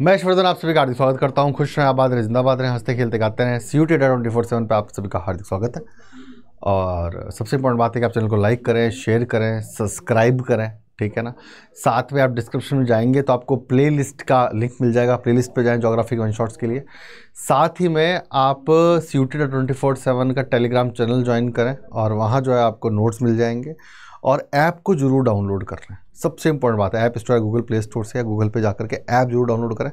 मैं ईश्वर्धन आप सभी का हार्दिक स्वागत करता हूँ खुश रहें आबाद रहें जिंदाबाद रहें हंसते खेलते गाते रहें C U T twenty four seven पर आप सभी का हार्दिक स्वागत है और सबसे इम्पोर्टेंट बात है कि आप चैनल को लाइक करें शेयर करें सब्सक्राइब करें ठीक है ना साथ में आप डिस्क्रिप्शन में जाएंगे तो आपको प्ले का लिंक मिल जाएगा प्ले लिस्ट पर जाएँ जोग्राफिक वन शॉट्स के लिए साथ ही में आप C U T twenty four seven का टेलीग्राम चैनल ज्वाइन करें और वहाँ जो है आपको नोट्स मिल जाएंगे और ऐप को जरूर डाउनलोड कर लें सबसे इंपॉर्टेंट बात है app store Google play store से या गूगल पे जाकर के ऐप जरूर डाउनलोड करें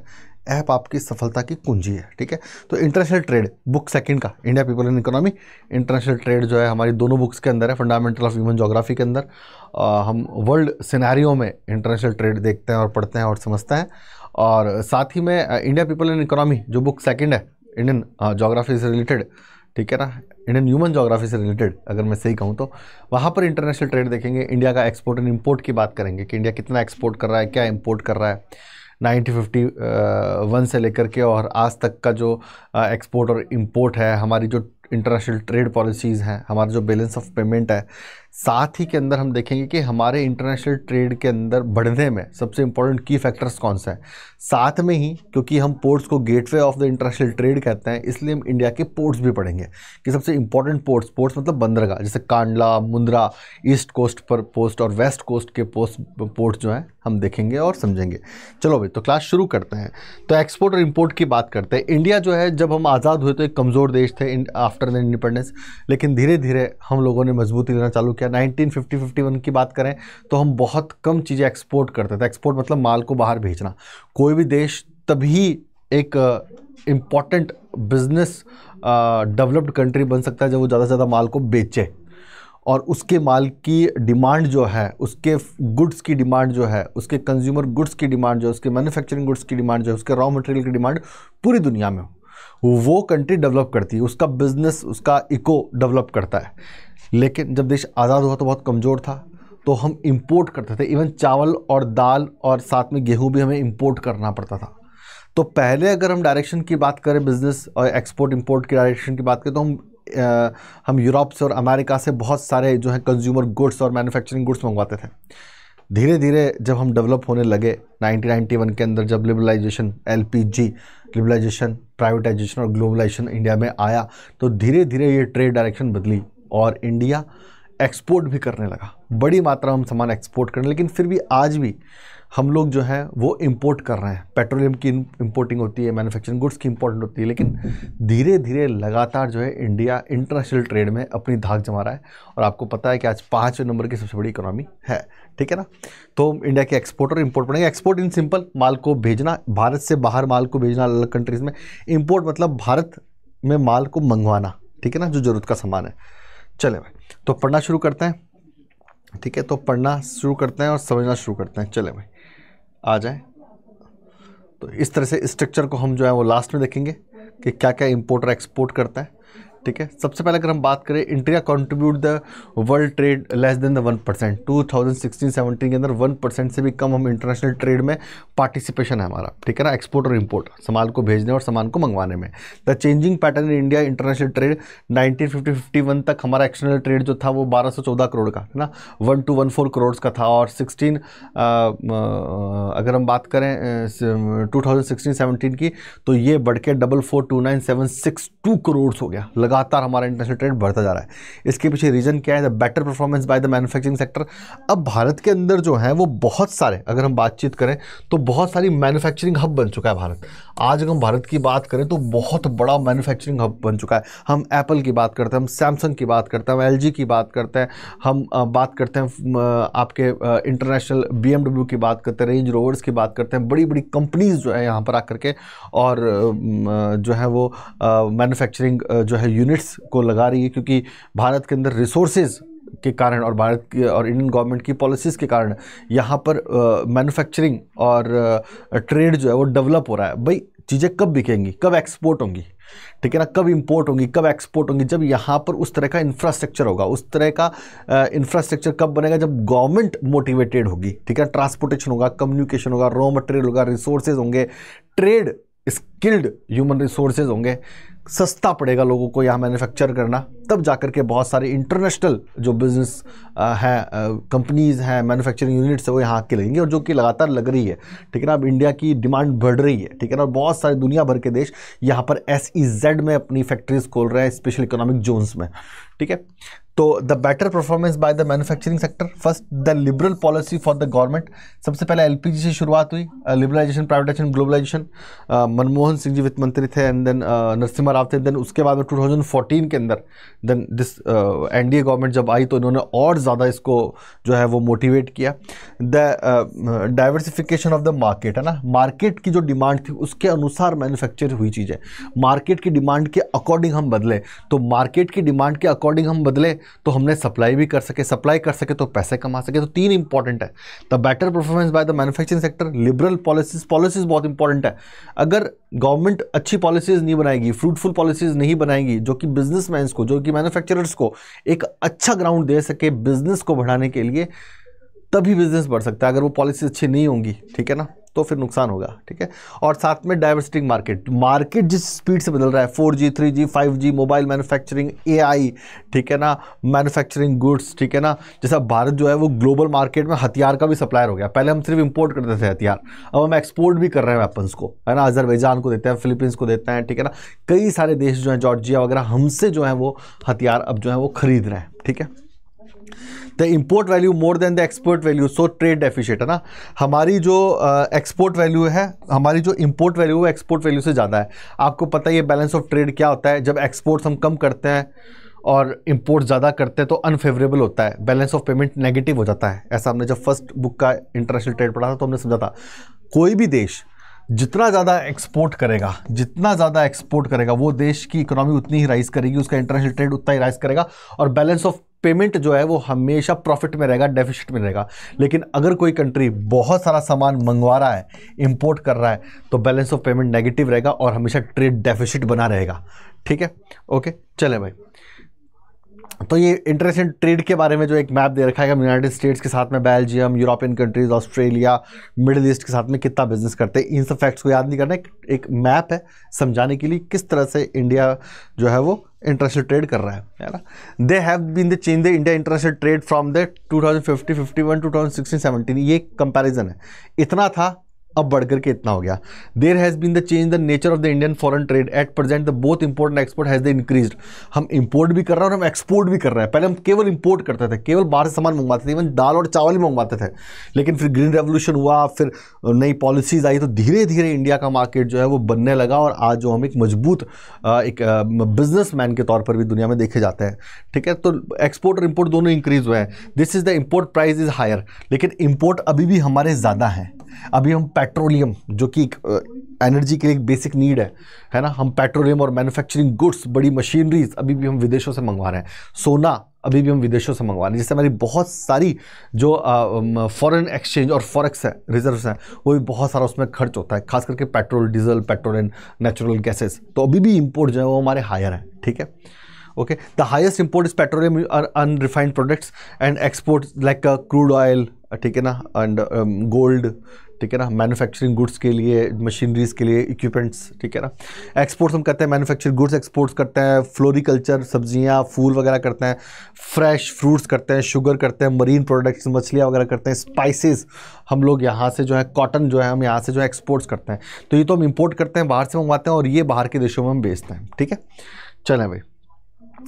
ऐप आपकी सफलता की कुंजी है ठीक है तो इंटरनेशनल ट्रेड बुक सेकंड का India people and economy international trade जो है हमारी दोनों बुक्स के अंदर है फंडामेंटल ऑफ ह्यूमन जोग्राफी के अंदर आ, हम वर्ल्ड सिनारी में इंटरनेशनल ट्रेड देखते हैं और पढ़ते हैं और समझते हैं और साथ ही में इंडिया पीपल एंड इकोनॉमी जो बुक सेकेंड है इंडियन जोग्राफी से रिलेटेड ठीक है ना इंडियन ह्यूमन जोग्राफी से रिलेटेड अगर मैं सही कहूँ तो वहाँ पर इंटरनेशनल ट्रेड देखेंगे इंडिया का एक्सपोर्ट एंड इम्पोर्ट की बात करेंगे कि इंडिया कितना एक्सपोर्ट कर रहा है क्या इम्पोर्ट कर रहा है वन uh, से लेकर के और आज तक का जो एक्सपोर्ट uh, और इम्पोर्ट है हमारी जो इंटरनेशनल ट्रेड पॉलिसीज़ हैं हमारा जो बैलेंस ऑफ पेमेंट है साथ ही के अंदर हम देखेंगे कि हमारे इंटरनेशनल ट्रेड के अंदर बढ़ने में सबसे इंपॉर्टेंट की फैक्टर्स कौन से हैं साथ में ही क्योंकि हम पोर्ट्स को gateway of the international trade कहते हैं इसलिए हम इंडिया के पोर्ट्स भी पढ़ेंगे कि सबसे इंपॉर्टेंट पोर्ट्स पोर्ट्स मतलब बंदरगाह जैसे कांडला मुंद्रा ईस्ट कोस्ट पर पोस्ट और वेस्ट कोस्ट के पोस्ट पोर्ट्स जो हैं हम देखेंगे और समझेंगे चलो भाई तो क्लास शुरू करते हैं तो एक्सपोर्ट और इम्पोर्ट की बात करते हैं इंडिया जो है जब हम आज़ाद हुए तो एक कमज़ोर देश थे आफ्टर आफ्टर इंडिपेंडेंस लेकिन धीरे धीरे हम लोगों ने मजबूती लेना चालू किया नाइनटीन फिफ्टी फिफ्टी वन की बात करें तो हम बहुत कम चीज़ें एक्सपोर्ट करते थे एक्सपोर्ट मतलब माल को बाहर भेजना कोई भी देश तभी एक इम्पॉर्टेंट बिजनेस डेवलप्ड कंट्री बन सकता है जब वो ज़्यादा से ज़्यादा माल को बेचे और उसके माल की डिमांड जो है उसके गुड्स की डिमांड जो है उसके कंज्यूमर गुड्स की डिमांड जो है उसके मैन्युफैक्चरिंग गुड्स की डिमांड जो है उसके रॉ मटेरियल की डिमांड पूरी दुनिया में हो वो कंट्री डेवलप करती है उसका बिजनेस उसका इको डेवलप करता है लेकिन जब देश आज़ाद हुआ तो बहुत कमज़ोर था तो हम इम्पोर्ट करते थे इवन चावल और दाल और साथ में गेहूँ भी हमें इम्पोर्ट करना पड़ता था तो पहले अगर हम डायरेक्शन की बात करें बिज़नेस और एक्सपोर्ट इम्पोर्ट की डायरेक्शन की बात करें तो हम आ, हम यूरोप से और अमेरिका से बहुत सारे जो है कंज्यूमर गुड्स और मैन्युफैक्चरिंग गुड्स मंगवाते थे धीरे धीरे जब हम डेवलप होने लगे 1991 के अंदर जब लिबरलाइजेशन एल लिबलाइजेशन प्राइवेटाइजेशन और ग्लोबलाइजेशन इंडिया में आया तो धीरे धीरे ये ट्रेड डायरेक्शन बदली और इंडिया एक्सपोर्ट भी करने लगा बड़ी मात्रा में हम सामान एक्सपोर्ट करने लेकिन फिर भी आज भी हम लोग जो हैं वो इम्पोर्ट कर रहे हैं पेट्रोलियम की इम्पोर्टिंग होती है मैन्युफैक्चरिंग गुड्स की इम्पोर्टेंट होती है लेकिन धीरे धीरे लगातार जो है इंडिया इंटरनेशनल ट्रेड में अपनी धाक जमा रहा है और आपको पता है कि आज पाँचवें नंबर की सबसे बड़ी इकोनॉमी है ठीक है ना तो इंडिया के एक्सपोर्ट और इम्पोर्ट बढ़ेंगे एक्सपोर्ट इन सिंपल माल को भेजना भारत से बाहर माल को भेजना अलग कंट्रीज़ में इम्पोर्ट मतलब भारत में माल को मंगवाना ठीक है ना जो ज़रूरत का सामान है चले भाई तो पढ़ना शुरू करते हैं ठीक है तो पढ़ना शुरू करते हैं और समझना शुरू करते हैं चले भाई आ जाए तो इस तरह से स्ट्रक्चर को हम जो है वो लास्ट में देखेंगे कि क्या क्या इम्पोर्ट और एक्सपोर्ट करता है ठीक है सबसे पहले अगर हम बात करें India contribute the world trade less than the one percent two thousand sixteen seventeen के अंदर वन परसेंट से भी कम हम इंटरनेशनल ट्रेड में पार्टिसिपेशन है हमारा ठीक है ना एक्सपोर्ट और इम्पोर्ट सामान को भेजने और सामान को मंगवाने में the changing pattern in India international trade nineteen fifty fifty one तक हमारा एक्सटर्नल ट्रेड जो था वो बारह सौ चौदह करोड़ का है ना one two one four crore का था और सिक्सटीन अगर हम बात करें टू थाउजेंड सिक्सटीन सेवनटीन की तो ये बढ़ के double four two nine seven six two crore हो गया लगा लगातार हमारा इंटरनेशनल ट्रेड बढ़ता जा रहा है इसके पीछे रीज़न क्या है the better performance by the manufacturing sector अब भारत के अंदर जो है वो बहुत सारे अगर हम बातचीत करें तो बहुत सारी मैन्युफैक्चरिंग हब बन चुका है भारत आज अगर हम भारत की बात करें तो बहुत बड़ा मैन्युफैक्चरिंग हब बन चुका है हम एप्पल की बात करते हैं हम सैमसंग की बात करते हैं हम एल की बात करते हैं हम बात करते हैं आपके इंटरनेशनल बी की बात करते हैं रेंज रोवर्स की बात करते हैं बड़ी बड़ी कंपनीज़ जो है यहाँ पर आकर के और जो है वो मैन्युफैक्चरिंग जो है यूनिट्स को लगा रही है क्योंकि भारत के अंदर रिसोर्सेज के कारण और भारत की और इंडियन गवर्नमेंट की पॉलिसीज़ के कारण यहाँ पर मैन्युफैक्चरिंग और ट्रेड जो है वो डेवलप हो रहा है भाई चीज़ें कब बिकेंगी कब एक्सपोर्ट होंगी ठीक है ना कब इंपोर्ट होंगी कब एक्सपोर्ट होंगी जब यहाँ पर उस तरह का इंफ्रास्ट्रक्चर होगा उस तरह का इंफ्रास्ट्रक्चर कब बनेगा जब गवर्नमेंट मोटिवेटेड होगी ठीक है ट्रांसपोर्टेशन होगा कम्युनिकेशन होगा रॉ मटेरियल होगा रिसोर्सेज होंगे ट्रेड स्किल्ड ह्यूमन रिसोर्सेज होंगे सस्ता पड़ेगा लोगों को यहाँ मैन्युफैक्चर करना तब जाकर के बहुत सारे इंटरनेशनल जो बिज़नेस हैं कंपनीज़ हैं मैन्युफैक्चरिंग यूनिट्स है वो यहाँ आके लगेंगे और जो कि लगातार लग रही है ठीक है ना अब इंडिया की डिमांड बढ़ रही है ठीक है ना और बहुत सारे दुनिया भर के देश यहाँ पर एस e में अपनी फैक्ट्रीज़ खोल रहे हैं स्पेशल इकोनॉमिक जोन्स में ठीक है तो the better performance by the manufacturing sector first the liberal policy for the government सबसे पहले एलपीजी से शुरुआत हुई liberalisation privatisation globalisation Manmohan Singh ji वित्त मंत्री थे एंड देन नरसिम्हा राव थे देन उसके बाद में 2014 के अंदर then this N A government जब आई तो इन्होंने और ज़्यादा इसको जो है वो मोटिवेट किया the diversification of the market है ना मार्केट की जो डिमांड थी उसके अनुसार मैन्युफैक्चर हुई चीज़ें मार्केट की डिमांड के अकॉर्डिंग हम बदले तो मार्केट की डिमांड के अकॉर्डिंग हम बदले तो हमने सप्लाई भी कर सके सप्लाई कर सके तो पैसे कमा सके तो तीन इंपॉर्टेंट है the better performance by the manufacturing sector liberal policies policies बहुत इंपॉर्टेंट है अगर गवर्नमेंट अच्छी पॉलिसीज नहीं बनाएगी फ्रूटफुल पॉलिसीज नहीं बनाएगी जो कि बिजनेसमैन को जो कि मैन्युफैक्चरर्स को एक अच्छा ग्राउंड दे सके बिजनेस को बढ़ाने के लिए तभी बिजनेस बढ़ सकता है अगर वो पॉलिसी अच्छी नहीं होंगी ठीक है ना तो फिर नुकसान होगा ठीक है और साथ में डाइवर्सिटिंग मार्केट मार्केट जिस स्पीड से बदल रहा है four G three G five G mobile manufacturing AI ठीक है ना मैन्युफैक्चरिंग गुड्स ठीक है ना जैसा भारत जो है वो ग्लोबल मार्केट में हथियार का भी सप्लायर हो गया पहले हम सिर्फ इंपोर्ट करते थे हथियार अब हम एक्सपोर्ट भी कर रहे हैं वेपन्स को है ना अजरबैजान को देते हैं फिलीपींस को देते हैं ठीक है ना कई सारे देश जो हैं जॉर्जिया वगैरह हमसे जो है वो हथियार अब जो है वो खरीद रहे हैं ठीक है the import value more than the export value so trade deficit है ना हमारी जो एक्सपोर्ट वैल्यू है हमारी जो इम्पोर्ट वैल्यू है एक्सपोर्ट वैल्यू से ज़्यादा है आपको पता ही है बैलेंस ऑफ ट्रेड क्या होता है जब एक्सपोर्ट्स हम कम करते हैं और इम्पोर्ट ज़्यादा करते हैं तो अनफेवरेबल होता है बैलेंस ऑफ पेमेंट नेगेटिव हो जाता है ऐसा हमने जब फर्स्ट बुक का इंटरनेशनल ट्रेड पढ़ा था तो हमने समझा था कोई भी देश जितना ज़्यादा एक्सपोर्ट करेगा जितना ज़्यादा एक्सपोर्ट करेगा वो देश की इकोनॉमी उतनी ही राइज करेगी उसका इंटरनेशनल ट्रेड उतना ही राइज करेगा और बैलेंस ऑफ पेमेंट जो है वो हमेशा प्रॉफिट में रहेगा डेफिसिट में रहेगा लेकिन अगर कोई कंट्री बहुत सारा सामान मंगवा रहा है इंपोर्ट कर रहा है तो बैलेंस ऑफ पेमेंट नेगेटिव रहेगा और हमेशा ट्रेड डेफिसिट बना रहेगा ठीक है ओके चले भाई तो ये इंटरेस्टिंग ट्रेड के बारे में जो एक मैप दे रखा है यूनाइटेड स्टेट्स के साथ में Belgium European countries Australia middle east के साथ में कितना बिजनेस करते हैं इन सब फैक्ट्स को याद नहीं करना एक मैप है समझाने के लिए किस तरह से इंडिया जो है वो इंटरेस्ट ट्रेड कर रहा है है ना they have been the change the India international trade from the two thousand sixteen 17 ये कंपेरिजन है इतना था अब बढ़कर के इतना हो गया there has been the change the nature of the Indian foreign trade at present the both import and export has the increase हम इंपोर्ट भी कर रहे हैं और हम एक्सपोर्ट भी कर रहे हैं पहले हम केवल इंपोर्ट करते थे केवल बाहर से सामान मंगवाते थे इवन दाल और चावल ही मंगवाते थे लेकिन फिर ग्रीन रेवोल्यूशन हुआ फिर नई पॉलिसीज़ आई तो धीरे धीरे इंडिया का मार्केट जो है वो बनने लगा और आज जो हम एक मजबूत एक बिजनेस के तौर पर भी दुनिया में देखे जाते हैं ठीक है तो एक्सपोर्ट और इम्पोर्ट दोनों इंक्रीज हुए हैं this is the import price is higher लेकिन इम्पोर्ट अभी भी हमारे ज़्यादा हैं अभी हम पेट्रोलियम जो कि एक एनर्जी के लिए एक बेसिक नीड है है ना हम पेट्रोलियम और मैन्युफैक्चरिंग गुड्स बड़ी मशीनरीज अभी भी हम विदेशों से मंगवा रहे हैं सोना अभी भी हम विदेशों से मंगवा रहे हैं जिससे हमारी बहुत सारी जो फॉरेन एक्सचेंज और फॉरेक्स है रिजर्व हैं वो भी बहुत सारा उसमें खर्च होता है खास करके petrol diesel petrol and natural gases तो अभी भी इम्पोर्ट जो है वो हमारे हायर हैं ठीक है okay the highest import is petroleum unrefined products and export like crude oil ठीक है ना एंड गोल्ड um, ठीक है ना मैन्युफैक्चरिंग गुड्स के लिए मशीनरीज के लिए इक्विपमेंट्स ठीक है ना एक्सपोर्ट्स हम करते हैं मैन्युफैक्चरिंग गुड्स एक्सपोर्ट्स करते हैं फ्लोरिकल्चर सब्जियाँ फूल वगैरह करते हैं फ्रेश फ्रूट्स करते हैं शुगर करते हैं मरीन प्रोडक्ट्स मछलियाँ वगैरह करते हैं स्पाइसेस हम लोग यहाँ से जो है कॉटन जो है हम यहाँ से जो है एक्सपोर्ट्स करते हैं तो ये तो हम इम्पोर्ट करते हैं बाहर से मंगवाते हैं और ये बाहर के देशों में हम बेचते हैं ठीक है चलें भाई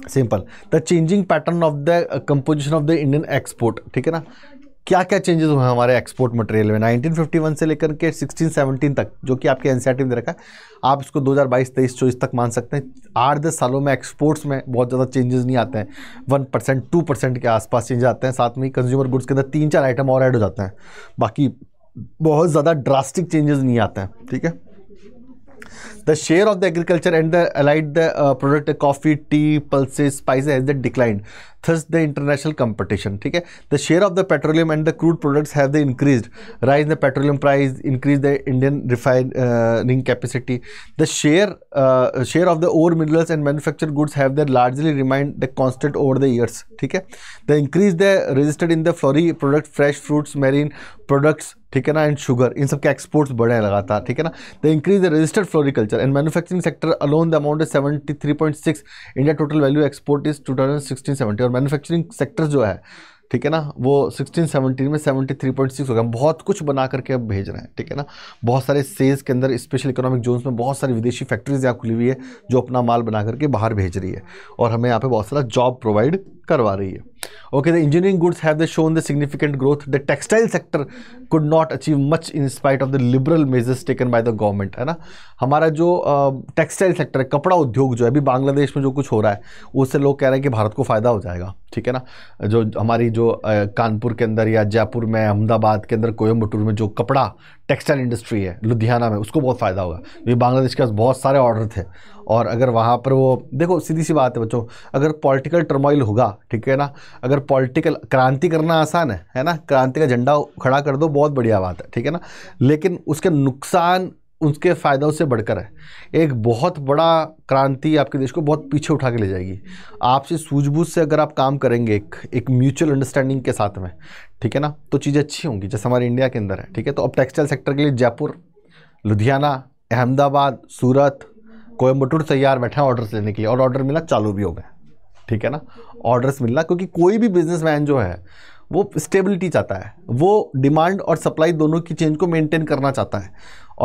simple the changing pattern of the composition of the Indian export ठीक है ना क्या क्या चेंजेस हुए हमारे एक्सपोर्ट मटेरियल में 1951 से लेकर के 1617 तक जो कि आपके एनसीआरटी में दे रखा है आप इसको 2022 23 चौबीस तक मान सकते हैं आठ दस सालों में एक्सपोर्ट्स में बहुत ज़्यादा चेंजेस नहीं आते हैं वन परसेंट टू परसेंट के आसपास चेंज आते हैं साथ में ही कंज्यूमर गुड्स के अंदर तीन चार आइटम और ऐड हो जाते हैं बाकी बहुत ज़्यादा ड्रास्टिक चेंजेस नहीं आते हैं ठीक है The share of the agriculture and the allied the, uh, product, coffee, tea, pulses, spices has declined. Thus, the international competition. Okay? The share of the petroleum and the crude products have the increased. Rise in the petroleum price, increase the Indian refining uh, capacity. The share uh, share of the ore minerals and manufactured goods have the largely remained the constant over the years. Okay? The increase the registered in the flurry product, fresh fruits, marine products, ठीक है ना and sugar in सब के exports बढ़े हैं लगातार ठीक है ना the increase the registered floriculture and manufacturing sector alone the amount is seventy three point six India total value export is two thousand sixteen seventy और मैनुफैक्चरिंग सेक्टर जो है ठीक है ना वो सिक्सटीन सेवनटीन में सेवेंटी थ्री पॉइंट सिक्स हो गया बहुत कुछ बना करके अब भेज रहे हैं ठीक है ना बहुत सारे सेज के अंदर स्पेशल इकोनॉमिक जोन्स में बहुत सारी विदेशी फैक्ट्रीज यहाँ खुली हुई है जो अपना माल बना करके बाहर भेज रही है और हमें यहाँ पे बहुत सारा जॉब प्रोवाइड करवा रही है okay the engineering goods have the shown the significant growth the textile sector could not achieve much in spite of the liberal measures taken by the government है ना हमारा जो टेक्सटाइल सेक्टर है कपड़ा उद्योग जो है अभी बांग्लादेश में जो कुछ हो रहा है उससे लोग कह रहे हैं कि भारत को फ़ायदा हो जाएगा ठीक है ना जो हमारी जो कानपुर के अंदर या जयपुर में अहमदाबाद के अंदर कोयम्बटूर में जो कपड़ा टेक्सटाइल इंडस्ट्री है लुधियाना में उसको बहुत फ़ायदा होगा क्योंकि बांग्लादेश के पास बहुत सारे ऑर्डर थे और अगर वहाँ पर वो देखो सीधी सी बात है बच्चों अगर पॉलिटिकल टर्मोइल होगा ठीक है ना अगर पॉलिटिकल क्रांति करना आसान है है ना क्रांति का झंडा खड़ा कर दो बहुत बढ़िया बात है ठीक है ना लेकिन उसके नुकसान उसके फ़ायदों से बढ़कर है एक बहुत बड़ा क्रांति आपके देश को बहुत पीछे उठा के ले जाएगी आपसे सूझबूझ से अगर आप काम करेंगे एक एक म्यूचुअल अंडरस्टैंडिंग के साथ में ठीक है ना तो चीज़ें अच्छी होंगी जैसे हमारे इंडिया के अंदर है ठीक है तो अब टेक्सटाइल सेक्टर के लिए जयपुर लुधियाना अहमदाबाद सूरत कोयम्बटूर तैयार बैठे हैं ऑर्डर लेने के लिए और ऑर्डर मिला चालू भी हो गए ठीक है ना ऑर्डर्स मिलना क्योंकि कोई भी बिजनेसमैन जो है वो स्टेबिलिटी चाहता है वो डिमांड और सप्लाई दोनों की चेंज को मेंटेन करना चाहता है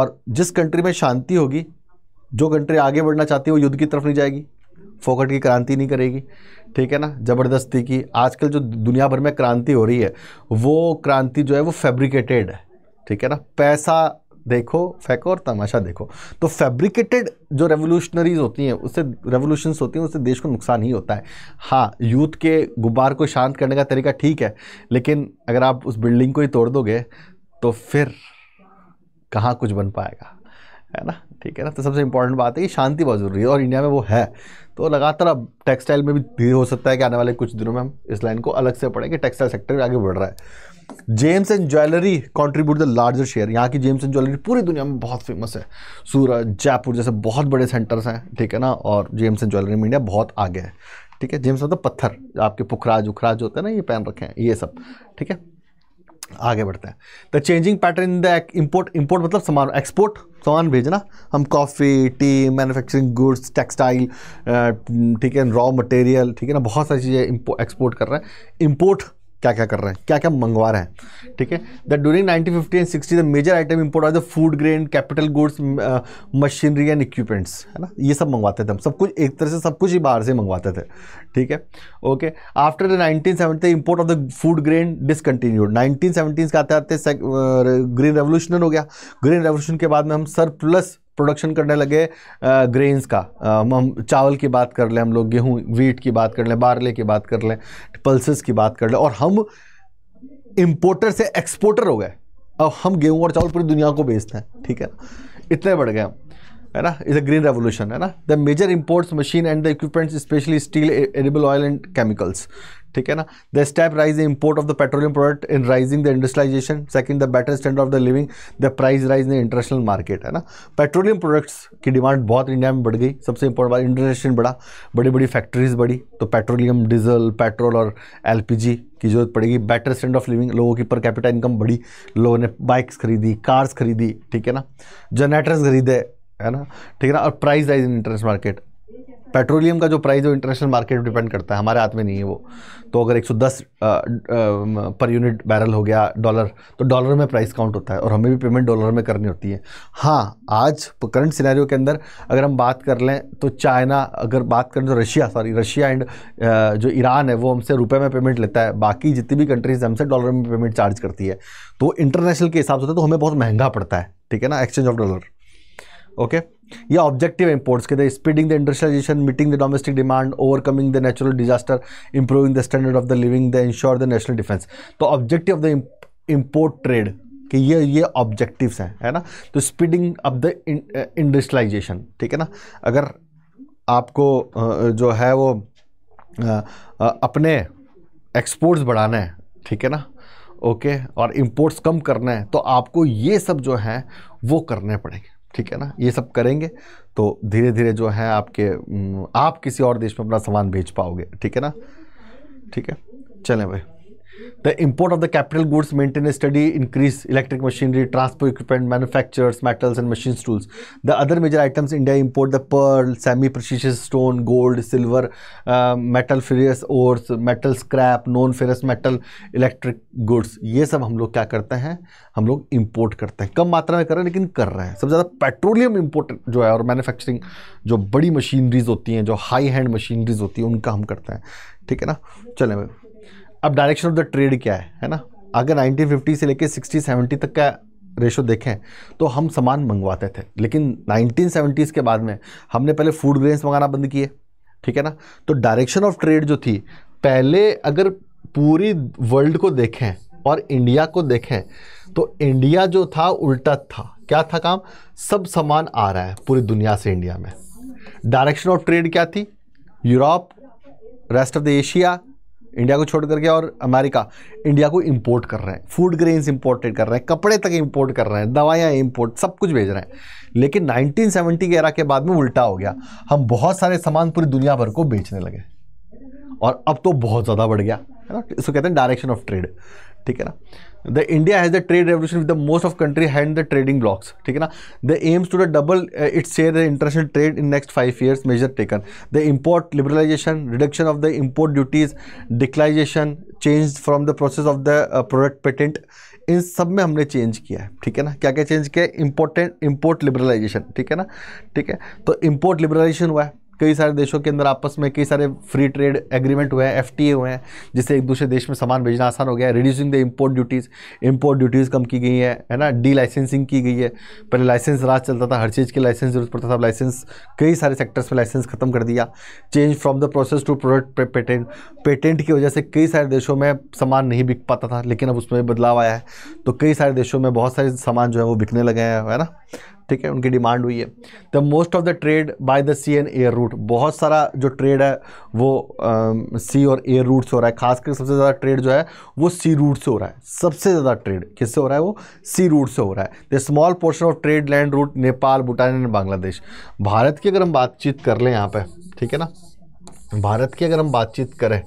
और जिस कंट्री में शांति होगी जो कंट्री आगे बढ़ना चाहती है वो युद्ध की तरफ नहीं जाएगी फोकट की क्रांति नहीं करेगी ठीक है ना ज़बरदस्ती की आजकल जो दुनिया भर में क्रांति हो रही है वो क्रांति जो है वो फैब्रिकेटेड है ठीक है ना पैसा देखो फेंको और तमाशा देखो तो फैब्रिकेटेड जो रेवोल्यूशनरीज होती हैं उससे रेवोल्यूशंस होती हैं उससे देश को नुकसान ही होता है हाँ यूथ के गुब्बार को शांत करने का तरीका ठीक है लेकिन अगर आप उस बिल्डिंग को ही तोड़ दोगे तो फिर कहाँ कुछ बन पाएगा है ना ठीक है ना तो सबसे इंपॉर्टेंट बात है कि शांति बहुत ज़रूरी है और इंडिया में वो है तो लगातार अब टेक्सटाइल में भी धीरे हो सकता है कि आने वाले कुछ दिनों में हम इस लाइन को अलग से पढ़ेंगे कि टेक्सटाइल सेक्टर आगे बढ़ रहा है gems and jewellery contribute the larger share यहाँ की जेम्स एंड ज्वेलरी पूरी दुनिया में बहुत फेमस है सूरत जयपुर जैसे बहुत बड़े सेंटर्स हैं ठीक है ना और जेम्स एंड ज्वेलरी में इंडिया बहुत आगे है ठीक है जेम्स मतलब पत्थर आपके पुखराज उखराज होते हैं ना ये पहन रखे हैं ये सब ठीक है आगे बढ़ते हैं the changing pattern in the import import मतलब सामान एक्सपोर्ट सामान भेजना हम coffee tea manufacturing goods textile ठीक है रॉ मटेरियल ठीक है ना बहुत सारी चीज़ें एक्सपोर्ट कर रहे हैं इम्पोर्ट क्या क्या कर रहे हैं क्या क्या मंगवा रहे हैं ठीक है the during nineteen fifty and sixty the major item import आज the food grain capital goods machinery and equipments है ना ये सब मंगवाते थे हम सब कुछ एक तरह से सब कुछ ही बाहर से मंगवाते थे ठीक है okay after the nineteen seventy import of the food grain discontinued nineteen seventies का आते आते ग्रीन रेवोल्यूशन हो गया ग्रीन रेवोल्यूशन के बाद में हम सर प्लस प्रोडक्शन करने लगे ग्रेन्स का हम चावल की बात कर लें हम लोग गेहूँ वीट की बात कर लें बारले की बात कर लें पल्सेस की बात कर लें और हम इम्पोर्टर से एक्सपोर्टर हो गए अब हम गेहूँ और चावल पूरी दुनिया को बेचते हैं ठीक है इतने बढ़ गए हम है ना इज़ अ ग्रीन रेवोल्यूशन है ना the major imports machine and the equipments specially steel edible oil and chemicals ठीक है ना the step rise the import of the petroleum product in rising the industrialisation second the better standard of the living the price rise in international market है ना petroleum products की demand बहुत India में बढ़ गई सबसे इंपॉर्टेंट बात इंटरनेशन बढ़ा बड़ी बड़ी फैक्ट्रीज बढ़ी तो पेट्रोलियम डीजल पेट्रोल और एल की जरूरत पड़ेगी बेटर स्टैंड ऑफ लिविंग लोगों की पर कैपिटल इनकम बढ़ी लोगों ने बाइक्स खरीदी कार्स खरीदी ठीक है ना जनरेटर्स खरीदे है ना ठीक है ना और price rise in international market petroleum का जो प्राइस है वो इंटरनेशनल मार्केट पर डिपेंड करता है हमारे हाथ में नहीं है वो तो अगर 110 पर यूनिट बैरल हो गया डॉलर तो डॉलर में प्राइस काउंट होता है और हमें भी पेमेंट डॉलर में करनी होती है हाँ आज करंट सिनेरियो के अंदर अगर हम बात कर लें तो चाइना अगर बात करें तो रशिया सॉरी रशिया एंड जो ईरान है वो हमसे रुपये में पेमेंट लेता है बाकी जितनी भी कंट्रीज़ हमसे डॉलर में पेमेंट चार्ज करती है तो इंटरनेशनल के हिसाब से होता है तो हमें बहुत महंगा पड़ता है ठीक है ना एक्सचेंज ऑफ डॉलर ओके ये ऑब्जेक्टिव इम्पोर्ट्स के speeding the industrialisation meeting the domestic demand overcoming the natural disaster improving the standard of the living the ensure the national defence तो objective of the import trade कि ये ये objectives हैं है ना तो स्पीडिंग ऑफ द इंडस्ट्रियलाइजेशन ठीक है ना अगर आपको uh, जो है वो uh, uh, अपने एक्सपोर्ट्स बढ़ाना है ठीक है ना ओके और इम्पोर्ट्स कम करना है तो आपको ये सब जो हैं वो करने पड़ेंगे ठीक है ना ये सब करेंगे तो धीरे धीरे जो है आपके आप किसी और देश में अपना सामान भेज पाओगे ठीक है ना ठीक है चलें भाई the import of the capital goods maintain steady increase electric machinery transport equipment manufactures metals and machine tools the other major items India import the pearl semi precious stone gold silver metal ferrous ores metal scrap non ferrous metal electric goods ये सब हम लोग क्या करते हैं हम लोग import करते हैं कम मात्रा में कर रहे हैं लेकिन कर रहे हैं सबसे ज़्यादा पेट्रोलियम इम्पोर्ट जो है और मैनुफैक्चरिंग जो बड़ी मशीनरीज होती हैं जो हाई हैंड मशीनरीज होती हैं उनका हम करते हैं ठीक है ना चलें भाई अब डायरेक्शन ऑफ द ट्रेड क्या है है ना अगर 1950 से लेकर 60 70 तक का रेशो देखें तो हम सामान मंगवाते थे लेकिन 1970s के बाद में हमने पहले फूड ग्रेन्स मंगाना बंद किए ठीक है ना तो डायरेक्शन ऑफ ट्रेड जो थी पहले अगर पूरी वर्ल्ड को देखें और इंडिया को देखें तो इंडिया जो था उल्टा था क्या था काम सब सामान आ रहा है पूरी दुनिया से इंडिया में डायरेक्शन ऑफ ट्रेड क्या थी Europe rest of the Asia India को छोड़ करके और अमेरिका इंडिया को इंपोर्ट कर रहे हैं फूड ग्रेन्स इंपोर्टेड कर रहे हैं कपड़े तक इंपोर्ट कर रहे हैं दवाइयाँ इंपोर्ट सब कुछ भेज रहे हैं लेकिन 1970 के एरा के बाद में उल्टा हो गया हम बहुत सारे सामान पूरी दुनिया भर को बेचने लगे और अब तो बहुत ज़्यादा बढ़ गया है ना इसको कहते हैं डायरेक्शन ऑफ ट्रेड ठीक है ना the India has the trade revolution with the most of country and the trading blocks ठीक है ना the aims to the double its share the international trade in next five years measure taken the import liberalisation reduction of the import duties डिक्लाइजेशन change from the process of the product patent इन सब में हमने change किया है ठीक है ना क्या क्या चेंज किया है इम्पोर्टेंट इम्पोर्ट लिबरलाइजेशन ठीक है ना ठीक है तो इम्पोर्ट लिबरलाइजेशन हुआ है कई सारे देशों के अंदर आपस में कई सारे फ्री ट्रेड एग्रीमेंट हुए हैं एफ हुए हैं जिससे एक दूसरे देश में सामान भेजना आसान हो गया है reducing the import duties import duties कम की गई है है ना डी लाइसेंसिंग की गई है पहले लाइसेंस राज चलता था हर चीज़ के लाइसेंस जरूरत पड़ता था लाइसेंस कई सारे सेक्टर्स में लाइसेंस ख़त्म कर दिया change from the process to product patent patent की वजह से कई सारे देशों में सामान नहीं बिक पाता था लेकिन अब उसमें बदलाव आया है तो कई सारे देशों में बहुत सारे सामान जो है वो बिकने लगे हैं है ना ठीक है उनकी डिमांड हुई है the most of the trade by the sea and air route बहुत सारा जो ट्रेड है वो सी और एयर रूट से हो रहा है खासकर सबसे ज़्यादा ट्रेड जो है वो सी रूट से हो रहा है सबसे ज़्यादा ट्रेड किससे हो रहा है वो सी रूट से हो रहा है the small portion of trade land route Nepal Bhutan and Bangladesh Bharat की अगर हम बातचीत कर लें यहाँ पर ठीक है ना भारत की अगर हम बातचीत करें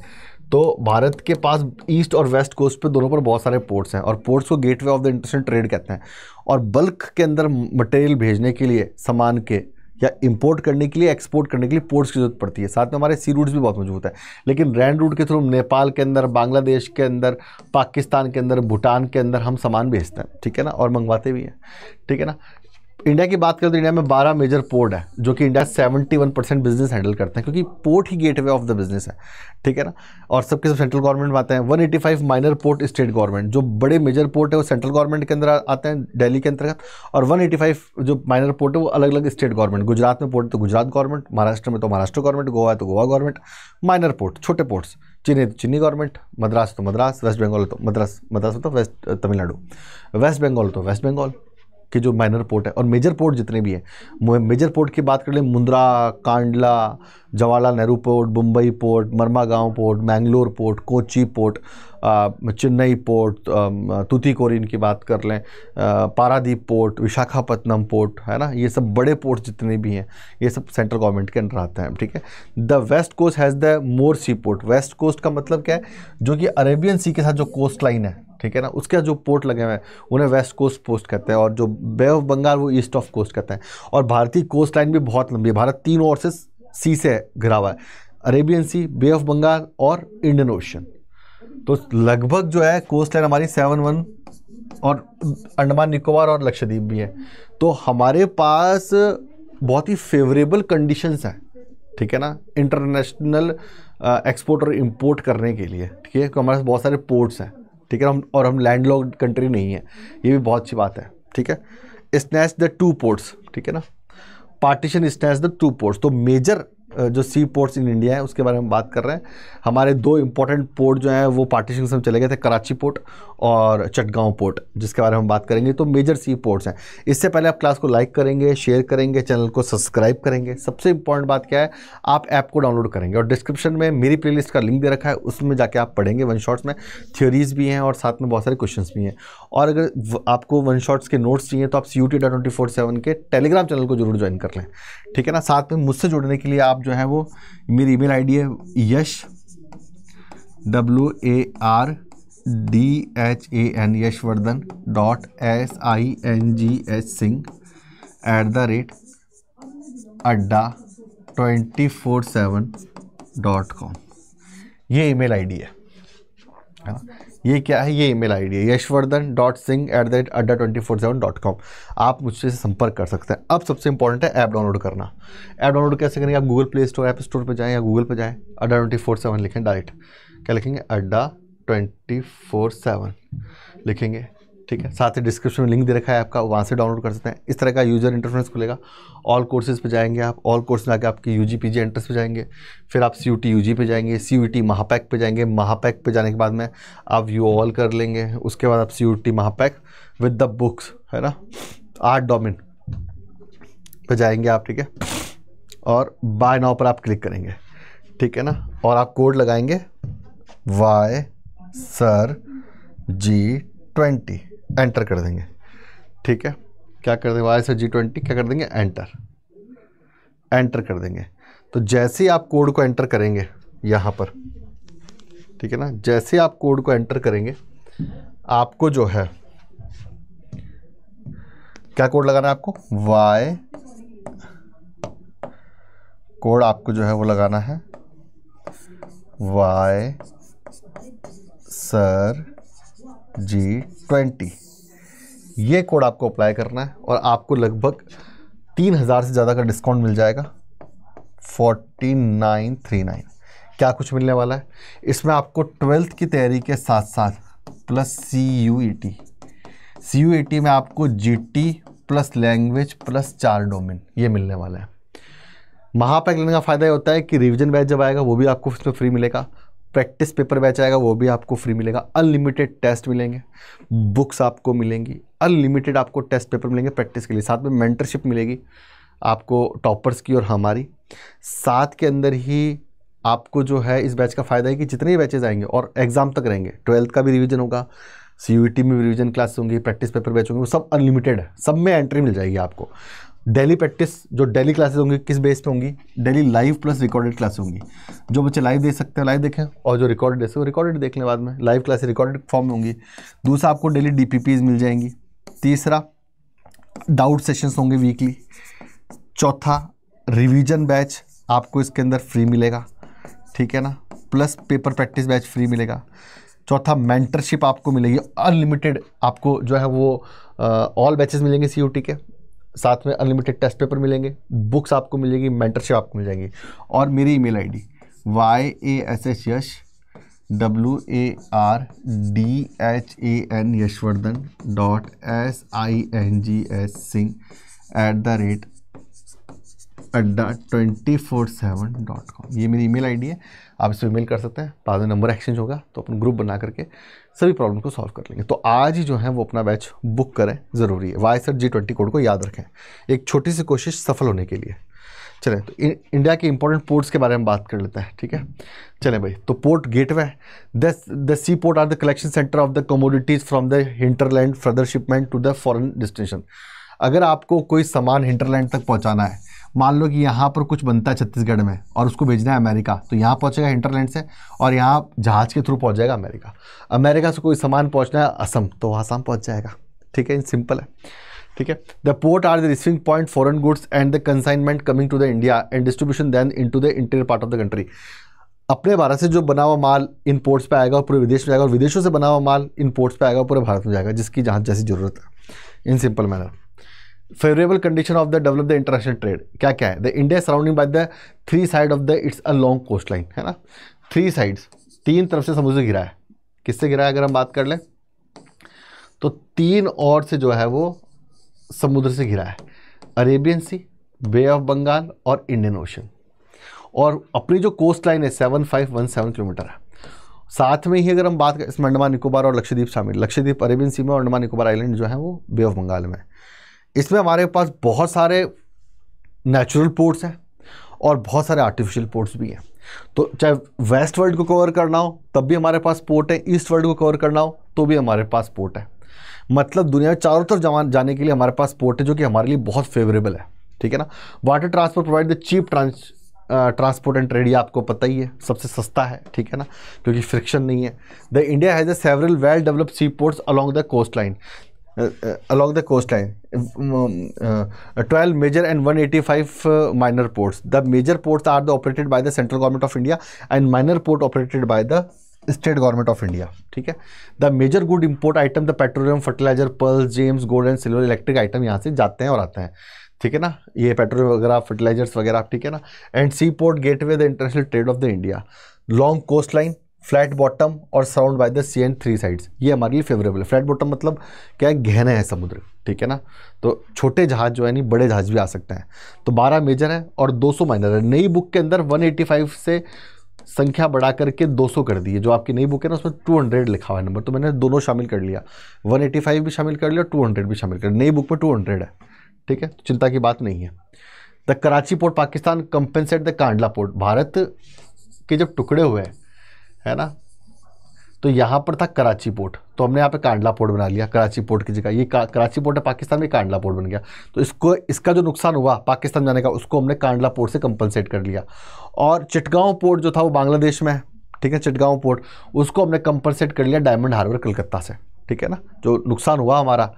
तो भारत के पास ईस्ट और वेस्ट कोस्ट पे दोनों पर बहुत सारे पोर्ट्स हैं और पोर्ट्स को gateway of the international trade कहते हैं और बल्क के अंदर मटेरियल भेजने के लिए सामान के या इंपोर्ट करने के लिए एक्सपोर्ट करने के लिए पोर्ट्स की जरूरत पड़ती है साथ में हमारे सी रूट्स भी बहुत मजबूत है लेकिन रैंड रूट के थ्रू नेपाल के अंदर बांग्लादेश के अंदर पाकिस्तान के अंदर भूटान के अंदर हम सामान भेजते हैं ठीक है ना और मंगवाते भी हैं ठीक है ना इंडिया की बात करें तो इंडिया में 12 मेजर पोर्ट है जो कि इंडिया 71 परसेंट बिजनेस हैंडल करते हैं क्योंकि पोर्ट ही गेटवे ऑफ द बिजनेस है ठीक है ना और सबके सब सेंट्रल गवर्नमेंट में आते हैं 185 माइनर पोर्ट स्टेट गवर्नमेंट जो बड़े मेजर पोर्ट है वो सेंट्रल गवर्नमेंट के अंदर आते हैं डेली के अंतर्गत और वन जो माइनर पोर्ट है वो अलग अलग स्टेट गवर्नमेंट गुजरात में पोर्ट तो गुजरात गवर्नमेंट महाराष्ट्र में तो महाराष्ट्र गवर्नमेंट गोवा है तो गोवा गवर्नमेंट माइनर पोर्ट छोटे पोर्ट्स चीनी तो चेन्नी गवर्नमेंट मद्रास तो मद्रास वेस्ट बंगाल तो मद्रास मद्रास मतलब तो वेस्ट तमिलनाडु वेस्ट बंगाल तो वेस्ट बंगाल के जो माइनर पोर्ट है और मेजर पोर्ट जितने भी हैं मेजर पोर्ट की बात कर लें Mundra Kandla Jawaharlal Nehru port Mumbai port Marmagao port Mangalore port Kochi port Chennai port Tuticorin की बात कर लें पारादीप पोर्ट विशाखापट्टनम पोर्ट है ना ये सब बड़े पोर्ट जितने भी हैं ये सब सेंट्रल गवर्नमेंट के अंडर आते हैं ठीक है the west coast has the more sea port west coast का मतलब क्या है जो कि अरेबियन सी के साथ जो कोस्ट लाइन है ठीक है ना उसके जो पोर्ट लगे हुए हैं उन्हें वेस्ट कोस्ट पोस्ट कहते हैं और जो बे ऑफ बंगाल वो ईस्ट ऑफ कोस्ट कहते हैं और भारतीय कोस्ट लाइन भी बहुत लंबी है भारत तीन ओर से सी से घिरा हुआ है Arabian sea bay of Bengal और इंडियन ओशन तो लगभग जो है कोस्ट लाइन हमारी सेवन वन और अंडमान निकोबार और लक्षद्वीप भी है तो हमारे पास बहुत ही फेवरेबल कंडीशंस हैं ठीक है ना इंटरनेशनल एक्सपोर्ट और इंपोर्ट करने के लिए ठीक है तो हमारे पास बहुत सारे पोर्ट्स हैं ठीक है हम और हम लैंड लॉक कंट्री नहीं है ये भी बहुत अच्छी बात है ठीक है स्नैच द टू पोर्ट्स ठीक है ना partition snatch the two ports तो मेजर जो सी पोर्ट्स इन इंडिया है उसके बारे में बात कर रहे हैं हमारे दो इंपॉर्टेंट पोर्ट जो हैं वो पार्टीशन से चले गए थे कराची पोर्ट और चटगांव पोर्ट जिसके बारे में हम बात करेंगे तो मेजर सी पोर्ट्स हैं इससे पहले आप क्लास को लाइक करेंगे शेयर करेंगे चैनल को सब्सक्राइब करेंगे सबसे इंपॉर्टेंट बात क्या है आप ऐप को डाउनलोड करेंगे और डिस्क्रिप्शन में मेरी प्ले का लिंक दे रखा है उसमें जाके आप पढ़ेंगे वन शॉट्स में थ्योरीज भी हैं और साथ में बहुत सारे क्वेश्चन भी हैं और अगर आपको वन शॉट्स के नोट्स चाहिए तो आप सी यू टी के टेलीग्राम चैनल को जरूर ज्वाइन कर लें ठीक है ना साथ में मुझसे जुड़ने के लिए आप जो है वो मेरी ईमेल आईडी है Yash W A R D H A N Yashwardhan dot S I N G H Singh at the rate Adda twenty four seven dot com ये ईमेल आईडी है हाँ। ये क्या है ये ईमेल आईडी है Yashwardhan dot Singh at the rate Adda twenty four seven dot com आप मुझसे संपर्क कर सकते हैं अब सबसे इंपॉर्टेंट है ऐप डाउनलोड करना ऐप डाउनलोड कैसे करेंगे आप Google play Store app store पर जाएँ या गूगल पर जाएँ अड्डा ट्वेंटी फोर सेवन लिखें डायरेक्ट क्या लिखेंगे अड्डा ट्वेंटी फोर सेवन लिखेंगे ठीक है साथ ही डिस्क्रिप्शन में लिंक दे रखा है आपका वहाँ से डाउनलोड कर सकते हैं इस तरह का यूज़र इंटरफ्रेंस खुलेगा ऑल कोर्सेज पे जाएंगे आप ऑल कोर्स में आके आपकी U G P G entrance पर जाएंगे फिर आप C U T U G पे जाएंगे सी यू टी महापैक पे जाएंगे महापैक पे जाने के बाद में आप यू ऑल कर लेंगे उसके बाद आप C U T Mahapack with the books है ना आर्ट डोमिन पे जाएंगे आप ठीक है और बाय नाव पर आप क्लिक करेंगे ठीक है ना और आप कोड लगाएंगे Y sir G twenty enter कर देंगे ठीक है क्या कर देंगे वाई से जी ट्वेंटी क्या कर देंगे एंटर एंटर कर देंगे तो जैसे ही आप कोड को एंटर करेंगे यहाँ पर ठीक है ना जैसे आप कोड को एंटर करेंगे आपको जो है क्या कोड लगाना है आपको वाई कोड आपको जो है वो लगाना है वाई सर जी ट्वेंटी ये कोड आपको अप्लाई करना है और आपको लगभग तीन हज़ार से ज़्यादा का डिस्काउंट मिल जाएगा फोर्टी नाइन थ्री नाइन क्या कुछ मिलने वाला है इसमें आपको ट्वेल्थ की तैयारी के साथ साथ plus C U E T C U E T में आपको G T plus language plus चार डोमिन ये मिलने वाला है महापैक लेने का फ़ायदा ये होता है कि रिविजन बैच जब आएगा वो भी आपको इसमें फ्री मिलेगा प्रैक्टिस पेपर बैच आएगा वो भी आपको फ्री मिलेगा अनलिमिटेड टेस्ट मिलेंगे बुक्स आपको मिलेंगी अनलिमिटेड आपको टेस्ट पेपर मिलेंगे प्रैक्टिस के लिए साथ में मेंटरशिप मिलेगी आपको टॉपर्स की और हमारी साथ के अंदर ही आपको जो है इस बैच का फ़ायदा है कि जितने भी बैचेज आएंगे और एग्ज़ाम तक रहेंगे ट्वेल्थ का भी रिविज़न होगा सी में भी रिविज़न क्लास होंगी प्रैक्टिस पेपर बैच होंगे वो सब अनलिमिटेड है सब में एंट्री मिल जाएगी आपको डेली प्रैक्टिस जो डेली क्लासेस होंगी किस बेस पे होंगी daily live plus recorded classes होंगी जो बच्चे लाइव देख सकते हैं लाइव देखें और जो रिकॉर्डेड देख सकते रिकॉर्डेड देख लें बाद में लाइव क्लासेस रिकॉर्डेड फॉर्म में होंगी दूसरा आपको डेली डी मिल जाएंगी तीसरा डाउट सेशंस होंगे वीकली चौथा रिविजन बैच आपको इसके अंदर फ्री मिलेगा ठीक है ना plus paper practice batch free मिलेगा चौथा मेंटरशिप आपको मिलेगी अनलिमिटेड आपको जो है वो ऑल बैचेस मिलेंगे सी के साथ में अनलिमिटेड टेस्ट पेपर मिलेंगे बुक्स आपको मिलेगी मेंटरशिप आपको मिल जाएगी और मेरी email ID Y A S H Yash W A R D H A N Yashwardhan dot S I N G S Singh at the rate Adda twenty four seven dot com ये मेरी ईमेल आईडी है आप इसको ईमेल कर सकते हैं बाद में नंबर एक्सचेंज होगा तो अपन ग्रुप बना करके सभी प्रॉब्लम को सॉल्व कर लेंगे तो आज ही जो है वो अपना बैच बुक करें ज़रूरी है Y sir G twenty code को याद रखें एक छोटी सी कोशिश सफल होने के लिए चलें तो इंडिया के इंपॉर्टेंट पोर्ट्स के बारे में बात कर लेते हैं ठीक है चलें भाई तो port gateway the sea port are the collection centre of the commodities from the hinterland further shipment to the foreign destination अगर आपको कोई सामान हिंटरलैंड तक पहुँचाना है मान लो कि यहाँ पर कुछ बनता है छत्तीसगढ़ में और उसको भेजना है अमेरिका तो यहाँ पहुँचेगा इंटरलैंड से और यहाँ जहाज़ के थ्रू पहुँच जाएगा अमेरिका अमेरिका से कोई सामान पहुँचना है असम तो आसाम पहुँच जाएगा ठीक है सिंपल है ठीक है the port are the receiving point foreign goods and the consignment coming to the India and distribution then into the interior part of the country अपने भारत से जो बना हुआ माल इन पोर्ट्स पर आएगा और पूरे विदेश में जाएगा और विदेशों से बना हुआ माल इन पोर्ट्स पर आएगा पूरे भारत में जाएगा जिसकी जहाँ जैसी ज़रूरत है in simple manner favourable condition of the develop the international trade क्या क्या है India surrounding by the three side of the it's a long coast line है ना थ्री साइड्स तीन तरफ से समुद्र घिरा है किससे घिरा है अगर हम बात कर लें तो तीन और से जो है वो समुद्र से घिरा है Arabian sea bay of Bengal और इंडियन ओशन और अपनी जो कोस्ट लाइन है seven five one seven kilometre है साथ में ही अगर हम बात करें इसमें अंडमान निकोबार और लक्षद्वीप शामिल लक्षद्वीप अरेबियन सी में और अंडमान निकोबार आइलैंड जो है वो बे ऑफ बंगाल में है इसमें हमारे पास बहुत सारे नेचुरल पोर्ट्स हैं और बहुत सारे आर्टिफिशियल पोर्ट्स भी हैं तो चाहे वेस्ट वर्ल्ड को कवर करना हो तब भी हमारे पास पोर्ट है ईस्ट वर्ल्ड को कवर करना हो तो भी हमारे पास पोर्ट है मतलब दुनिया में चारों तरफ जाने के लिए हमारे पास पोर्ट है जो कि हमारे लिए बहुत फेवरेबल है ठीक है ना water transport provide the cheap trans transport and trade ये आपको पता ही है सबसे सस्ता है ठीक है ना क्योंकि फ्रिक्शन नहीं है the India has a several well develop sea ports along the coast line uh, the along the coastline. Major um, uh, 12 uh, major and 185 uh, minor ports. The major ports are the operated by the central government of India and minor port operated by the state government of India ठीक है the major good import item the petroleum fertiliser pearl gems gold and silver electric item यहाँ से जाते हैं और आते हैं ठीक है ना ये पेट्रोल वगैरह फर्टिलाइजर्स वगैरह ठीक है ना and sea port gateway the international trade of the India long coast line flat bottom और surround by the sea and three sides ये हमारे लिए फेवरेबल है फ्लैट बॉटम मतलब क्या है गहने हैं समुद्र ठीक है ना तो छोटे जहाज जो है नहीं बड़े जहाज भी आ सकते हैं तो 12 मेजर है और 200 माइनर है नई बुक के अंदर 185 से संख्या बढ़ा करके 200 कर दी है जो आपकी नई बुक है ना उसमें 200 लिखा हुआ है नंबर तो मैंने दोनों शामिल कर लिया 185 भी शामिल कर लिया 200 भी शामिल कर नई बुक में 200 है ठीक है तो चिंता की बात नहीं है the Karachi port Pakistan compensate the Kandla port Bharat के जब टुकड़े हुए हैं है ना तो यहाँ पर था कराची पोर्ट तो हमने यहाँ पे कांडला पोर्ट बना लिया कराची पोर्ट की जगह ये कराची पोर्ट है पाकिस्तान में कांडला पोर्ट बन गया तो इसको इसका जो नुकसान हुआ पाकिस्तान जाने का उसको हमने कांडला पोर्ट से कंपनसेट कर लिया और चिटगांव पोर्ट जो था वो बांग्लादेश में है ठीक है चिटगांव पोर्ट उसको हमने कंपनसेट कर लिया डायमंड हार्बर कलकत्ता से ठीक है ना जो नुकसान हुआ हमारा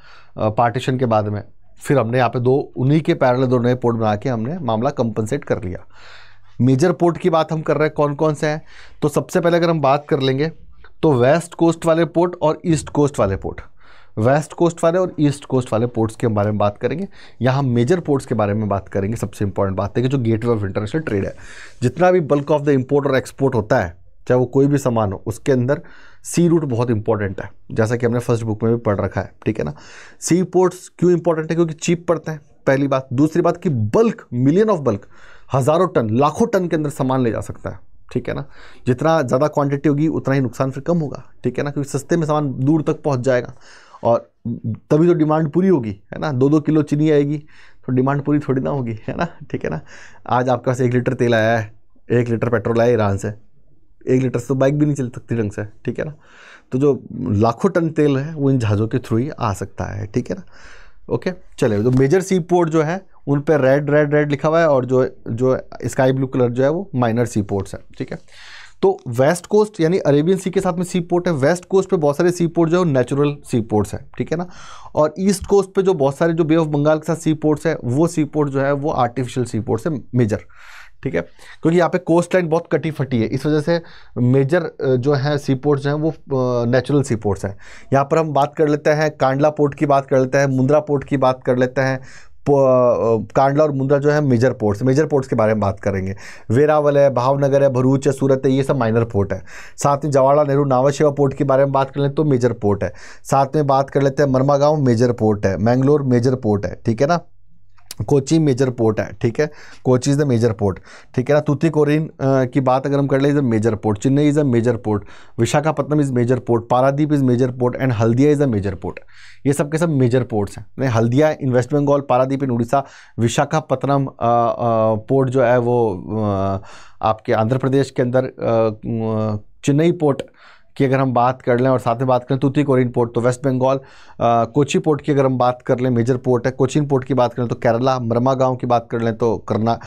पार्टीशन के बाद में फिर हमने यहाँ पे दो उन्हीं के पैरल दो नए पोर्ट बना के हमने मामला कंपनसेट कर लिया मेजर पोर्ट की बात हम कर रहे हैं कौन कौन से हैं तो सबसे पहले अगर हम बात कर लेंगे तो वेस्ट कोस्ट वाले पोर्ट और ईस्ट कोस्ट वाले पोर्ट वेस्ट कोस्ट वाले और ईस्ट कोस्ट वाले पोर्ट्स के बारे में बात करेंगे यहाँ मेजर पोर्ट्स के बारे में बात करेंगे सबसे इंपॉर्टेंट बात है कि जो गेट ऑफ इंटरनेशनल ट्रेड है जितना भी बल्क ऑफ द इम्पोर्ट और एक्सपोर्ट होता है चाहे वो कोई भी सामान हो उसके अंदर सी रूट बहुत इंपॉर्टेंट है जैसा कि हमने फर्स्ट बुक में भी पढ़ रखा है ठीक है ना सी पोर्ट्स क्यों इंपॉर्टेंट है क्योंकि चीप पड़ते हैं पहली बात दूसरी बात कि बल्क मिलियन ऑफ बल्क हज़ारों टन लाखों टन के अंदर सामान ले जा सकता है ठीक है ना जितना ज़्यादा क्वांटिटी होगी उतना ही नुकसान फिर कम होगा ठीक है ना क्योंकि सस्ते में सामान दूर तक पहुंच जाएगा और तभी तो डिमांड पूरी होगी है ना दो दो किलो चीनी आएगी तो डिमांड पूरी थोड़ी ना होगी है ना ठीक है ना आज आपके पास एक लीटर तेल आया है एक लीटर पेट्रोल आया ईरान से एक लीटर से तो बाइक भी नहीं चल सकती ढंग से ठीक है ना तो जो लाखों टन तेल है वो इन जहाज़ों के थ्रू ही आ सकता है ठीक है ना ओके चले तो मेजर सी पोर्ट जो है उन पर रेड रेड रेड लिखा हुआ है और जो जो स्काई ब्लू कलर जो है वो माइनर सी पोर्ट्स है ठीक है तो वेस्ट कोस्ट यानी अरेबियन सी के साथ में सी पोर्ट है वेस्ट कोस्ट पे बहुत सारे सी पोर्ट जो है नेचुरल सी पोर्ट्स हैं ठीक है ना और ईस्ट कोस्ट पे जो बहुत सारे जो बे ऑफ बंगाल के साथ सी पोर्ट्स है वो सी पोर्ट जो है वो आर्टिफिशियल सी पोर्ट्स है मेजर ठीक है क्योंकि यहाँ पे कोस्ट लाइन बहुत कटी फटी है इस वजह से मेजर जो है सी पोर्ट्स हैं वो नेचुरल सी पोर्ट्स हैं यहाँ पर हम बात कर लेते हैं कांडला पोर्ट की बात कर लेते हैं मुंद्रा पोर्ट की बात कर लेते हैं कांडला और मुंद्रा जो है मेजर पोर्ट्स मेजर पोर्ट्स के बारे में बात करेंगे वेरावल है भावनगर है भरूच है सूरत है ये सब माइनर पोर्ट है साथ में जवाहरलाल नेहरू नावा शेवा पोर्ट के बारे में बात कर लें तो मेजर पोर्ट है साथ में बात कर लेते हैं मरमागांव मेजर पोर्ट है मैंगलोर मेजर पोर्ट है ठीक है ना कोची मेजर पोर्ट है ठीक है Kochi is the major port ठीक है ना कोरिन की बात अगर हम कर ले is a major port Chennai is a major port Visakhapatnam is major port Paradip is major port and Haldia is a major port ये सब के सब मेजर पोर्ट्स हैं Haldia in west Bengal Paradip in Orissa Visakhapatnam port जो है वो आपके आंध्र प्रदेश के अंदर चेन्नई पोर्ट की अगर हम बात कर लें और साथ में बात करें तो कोरिन पोर्ट तो वेस्ट बंगाल कोची पोर्ट की अगर हम बात कर लें मेजर पोर्ट है कोचिन पोर्ट की बात करें तो केरला मरमा गाँव की बात कर लें तो करना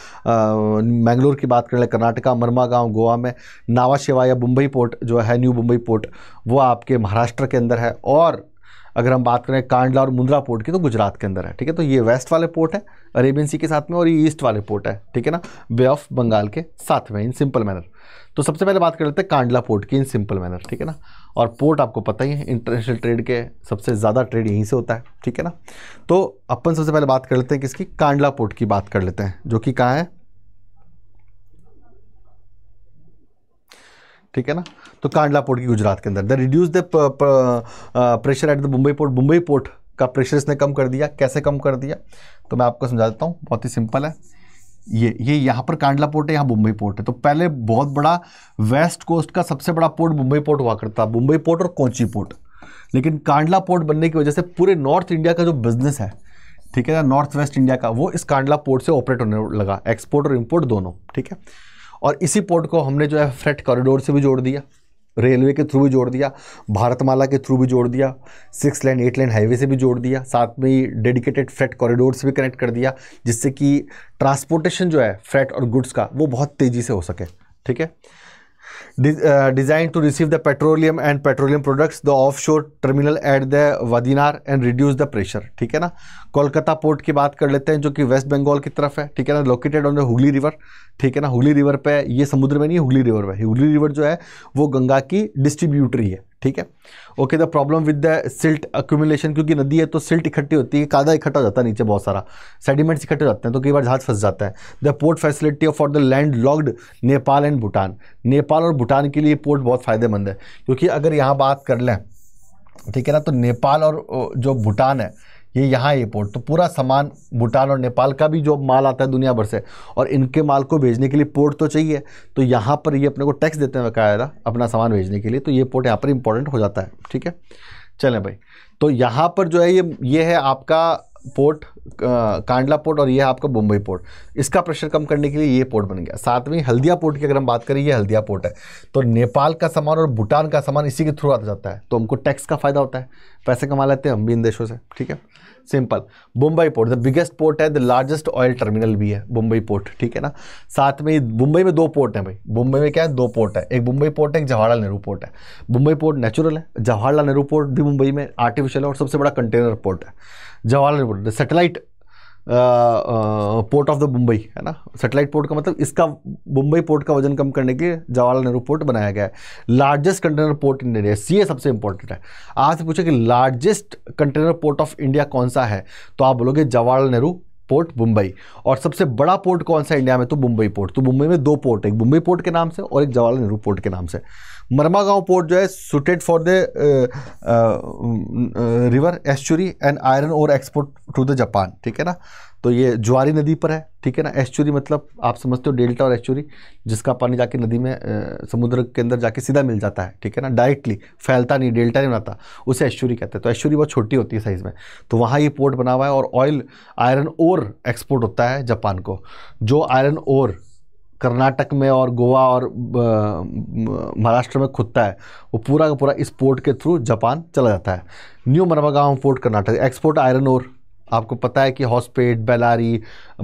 मैंगलोर की बात कर लें कर्नाटका मरमा गाँव गोवा में नावा शेवा या मुंबई पोर्ट जो है न्यू मुंबई पोर्ट वो आपके महाराष्ट्र के अंदर है और अगर हम बात करें कांडला और मुंद्रा पोर्ट की तो गुजरात के अंदर है ठीक है तो ये वेस्ट वाले पोर्ट है अरेबियन सी के साथ में और ये ईस्ट वाले पोर्ट है ठीक है ना बे ऑफ बंगाल के साथ में इन सिंपल मैनर तो सबसे पहले बात कर लेते हैं कांडला पोर्ट की इन सिंपल मैनर ठीक है ना और पोर्ट आपको पता ही है इंटरनेशनल ट्रेड के सबसे ज़्यादा ट्रेड यहीं से होता है ठीक है ना तो अपन सबसे पहले बात कर लेते हैं किसकी कांडला पोर्ट की बात कर लेते हैं जो कि कहाँ है ठीक है ना तो कांडला पोर्ट की गुजरात के अंदर the reduce the pressure at the Mumbai port Mumbai port का प्रेशर इसने कम कर दिया कैसे कम कर दिया तो मैं आपको समझा देता हूँ बहुत ही सिंपल है ये ये यहाँ पर कांडला पोर्ट है यहाँ मुंबई पोर्ट है तो पहले बहुत बड़ा वेस्ट कोस्ट का सबसे बड़ा पोर्ट मुंबई पोर्ट हुआ करता मुंबई पोर्ट और कोची पोर्ट लेकिन कांडला पोर्ट बनने की वजह से पूरे नॉर्थ इंडिया का जो बिजनेस है ठीक है ना नॉर्थ वेस्ट इंडिया का वो इस कांडला पोर्ट से ऑपरेट होने लगा एक्सपोर्ट और इम्पोर्ट दोनों ठीक है और इसी पोर्ट को हमने जो है फ्रेट कॉरिडोर से भी जोड़ दिया रेलवे के थ्रू भी जोड़ दिया भारतमाला के थ्रू भी जोड़ दिया six lane eight lane highway से भी जोड़ दिया साथ में ही डेडिकेटेड फ्रेट कॉरिडोर से भी कनेक्ट कर दिया जिससे कि ट्रांसपोर्टेशन जो है फ्रेट और गुड्स का वो बहुत तेज़ी से हो सके ठीक है design to receive the petroleum and petroleum products the offshore terminal at the Vadinar and reduce the pressure ठीक है ना कोलकाता पोर्ट की बात कर लेते हैं जो कि वेस्ट बंगाल की तरफ है ठीक है ना located on the Hooghly river ठीक है ना हुगली रिवर पे ये समुद्र में नहीं है हुगली रिवर पे हुगली रिवर जो है वो गंगा की डिस्ट्रीब्यूटरी है ठीक है okay the problem with the silt accumulation क्योंकि नदी है तो सिल्ट इकट्ठी होती है कादा इकट्ठा हो जाता है नीचे बहुत सारा सेडिमेंट्स इकट्ठे जाते हैं तो कई बार जहाज फंस जाता है the port facility for the landlocked Nepal and Bhutan Nepal और भूटान के लिए पोर्ट बहुत फ़ायदेमंद है क्योंकि अगर यहाँ बात कर लें ठीक है ना तो नेपाल और जो भूटान है ये यहाँ एयरपोर्ट तो पूरा सामान भूटान और नेपाल का भी जो माल आता है दुनिया भर से और इनके माल को भेजने के लिए पोर्ट तो चाहिए तो यहाँ पर ये अपने को टैक्स देते हैं बकायदा अपना सामान भेजने के लिए तो ये पोर्ट यहाँ पर इंपॉर्टेंट हो जाता है ठीक है चलें भाई तो यहाँ पर जो है ये ये है आपका पोर्ट कांडला पोर्ट और यह आपका मुंबई पोर्ट इसका प्रेशर कम करने के लिए ये पोर्ट बन गया सातवीं हल्दिया पोर्ट की अगर हम बात करें ये हल्दिया पोर्ट है तो नेपाल का सामान और भूटान का सामान इसी के थ्रू आता जाता है तो हमको टैक्स का फ़ायदा होता है पैसे कमा लेते हैं हम भी इन देशों से ठीक है simple Mumbai port the biggest port है द लार्जेस्ट ऑयल टर्मिनल भी है मुंबई पोर्ट ठीक है ना साथ में मुंबई में दो पोर्ट है भाई मुंबई में क्या है दो पोर्ट है एक मुंबई पोर्ट है एक जवाहरलाल नेहरू पोर्ट है मुंबई पोर्ट नेचुरल है जवाहरलाल नेहरू पोर्ट भी मुंबई में आर्टिफिशियल है और सबसे बड़ा कंटेनर पोर्ट है Jawaharlal Nehru port satellite port of the Mumbai है ना सेटेलाइट पोर्ट का मतलब इसका मुंबई पोर्ट का वजन कम करने के लिए जवाहरलाल नेहरू पोर्ट बनाया गया है largest container port in India C A सबसे इंपॉर्टेंट है आपसे पूछे कि largest container port of India कौन सा है तो आप बोलोगे जवाहरलाल नेहरू पोर्ट मुंबई और सबसे बड़ा पोर्ट कौन सा इंडिया में तो मुंबई पोर्ट तो मुंबई में दो पोर्ट एक मुंबई पोर्ट के नाम से और एक जवाहरलाल नेहरू पोर्ट के नाम से मरमा गांव पोर्ट जो है suited for the river estuary and iron और एक्सपोर्ट टू द जापान ठीक है ना तो ये ज्वारी नदी पर है ठीक है ना एस्चुरी मतलब आप समझते हो डेल्टा और एस्चुरी जिसका पानी जाके नदी में आ, uh, समुद्र के अंदर जाके सीधा मिल जाता है ठीक है ना डायरेक्टली फैलता नहीं डेल्टा नहीं बनाता उसे एस्चुरी कहते हैं तो एस्चुरी बहुत छोटी होती है साइज़ में तो वहाँ ये पोर्ट बना हुआ है और ऑयल आयरन ओर एक्सपोर्ट होता है जापान को जो आयरन ओर कर्नाटक में और गोवा और महाराष्ट्र में खुदता है वो पूरा का पूरा इस पोर्ट के थ्रू जापान चला जाता है new Marmagao port Karnataka export iron ore आपको पता है कि हॉस्पेट बेलारी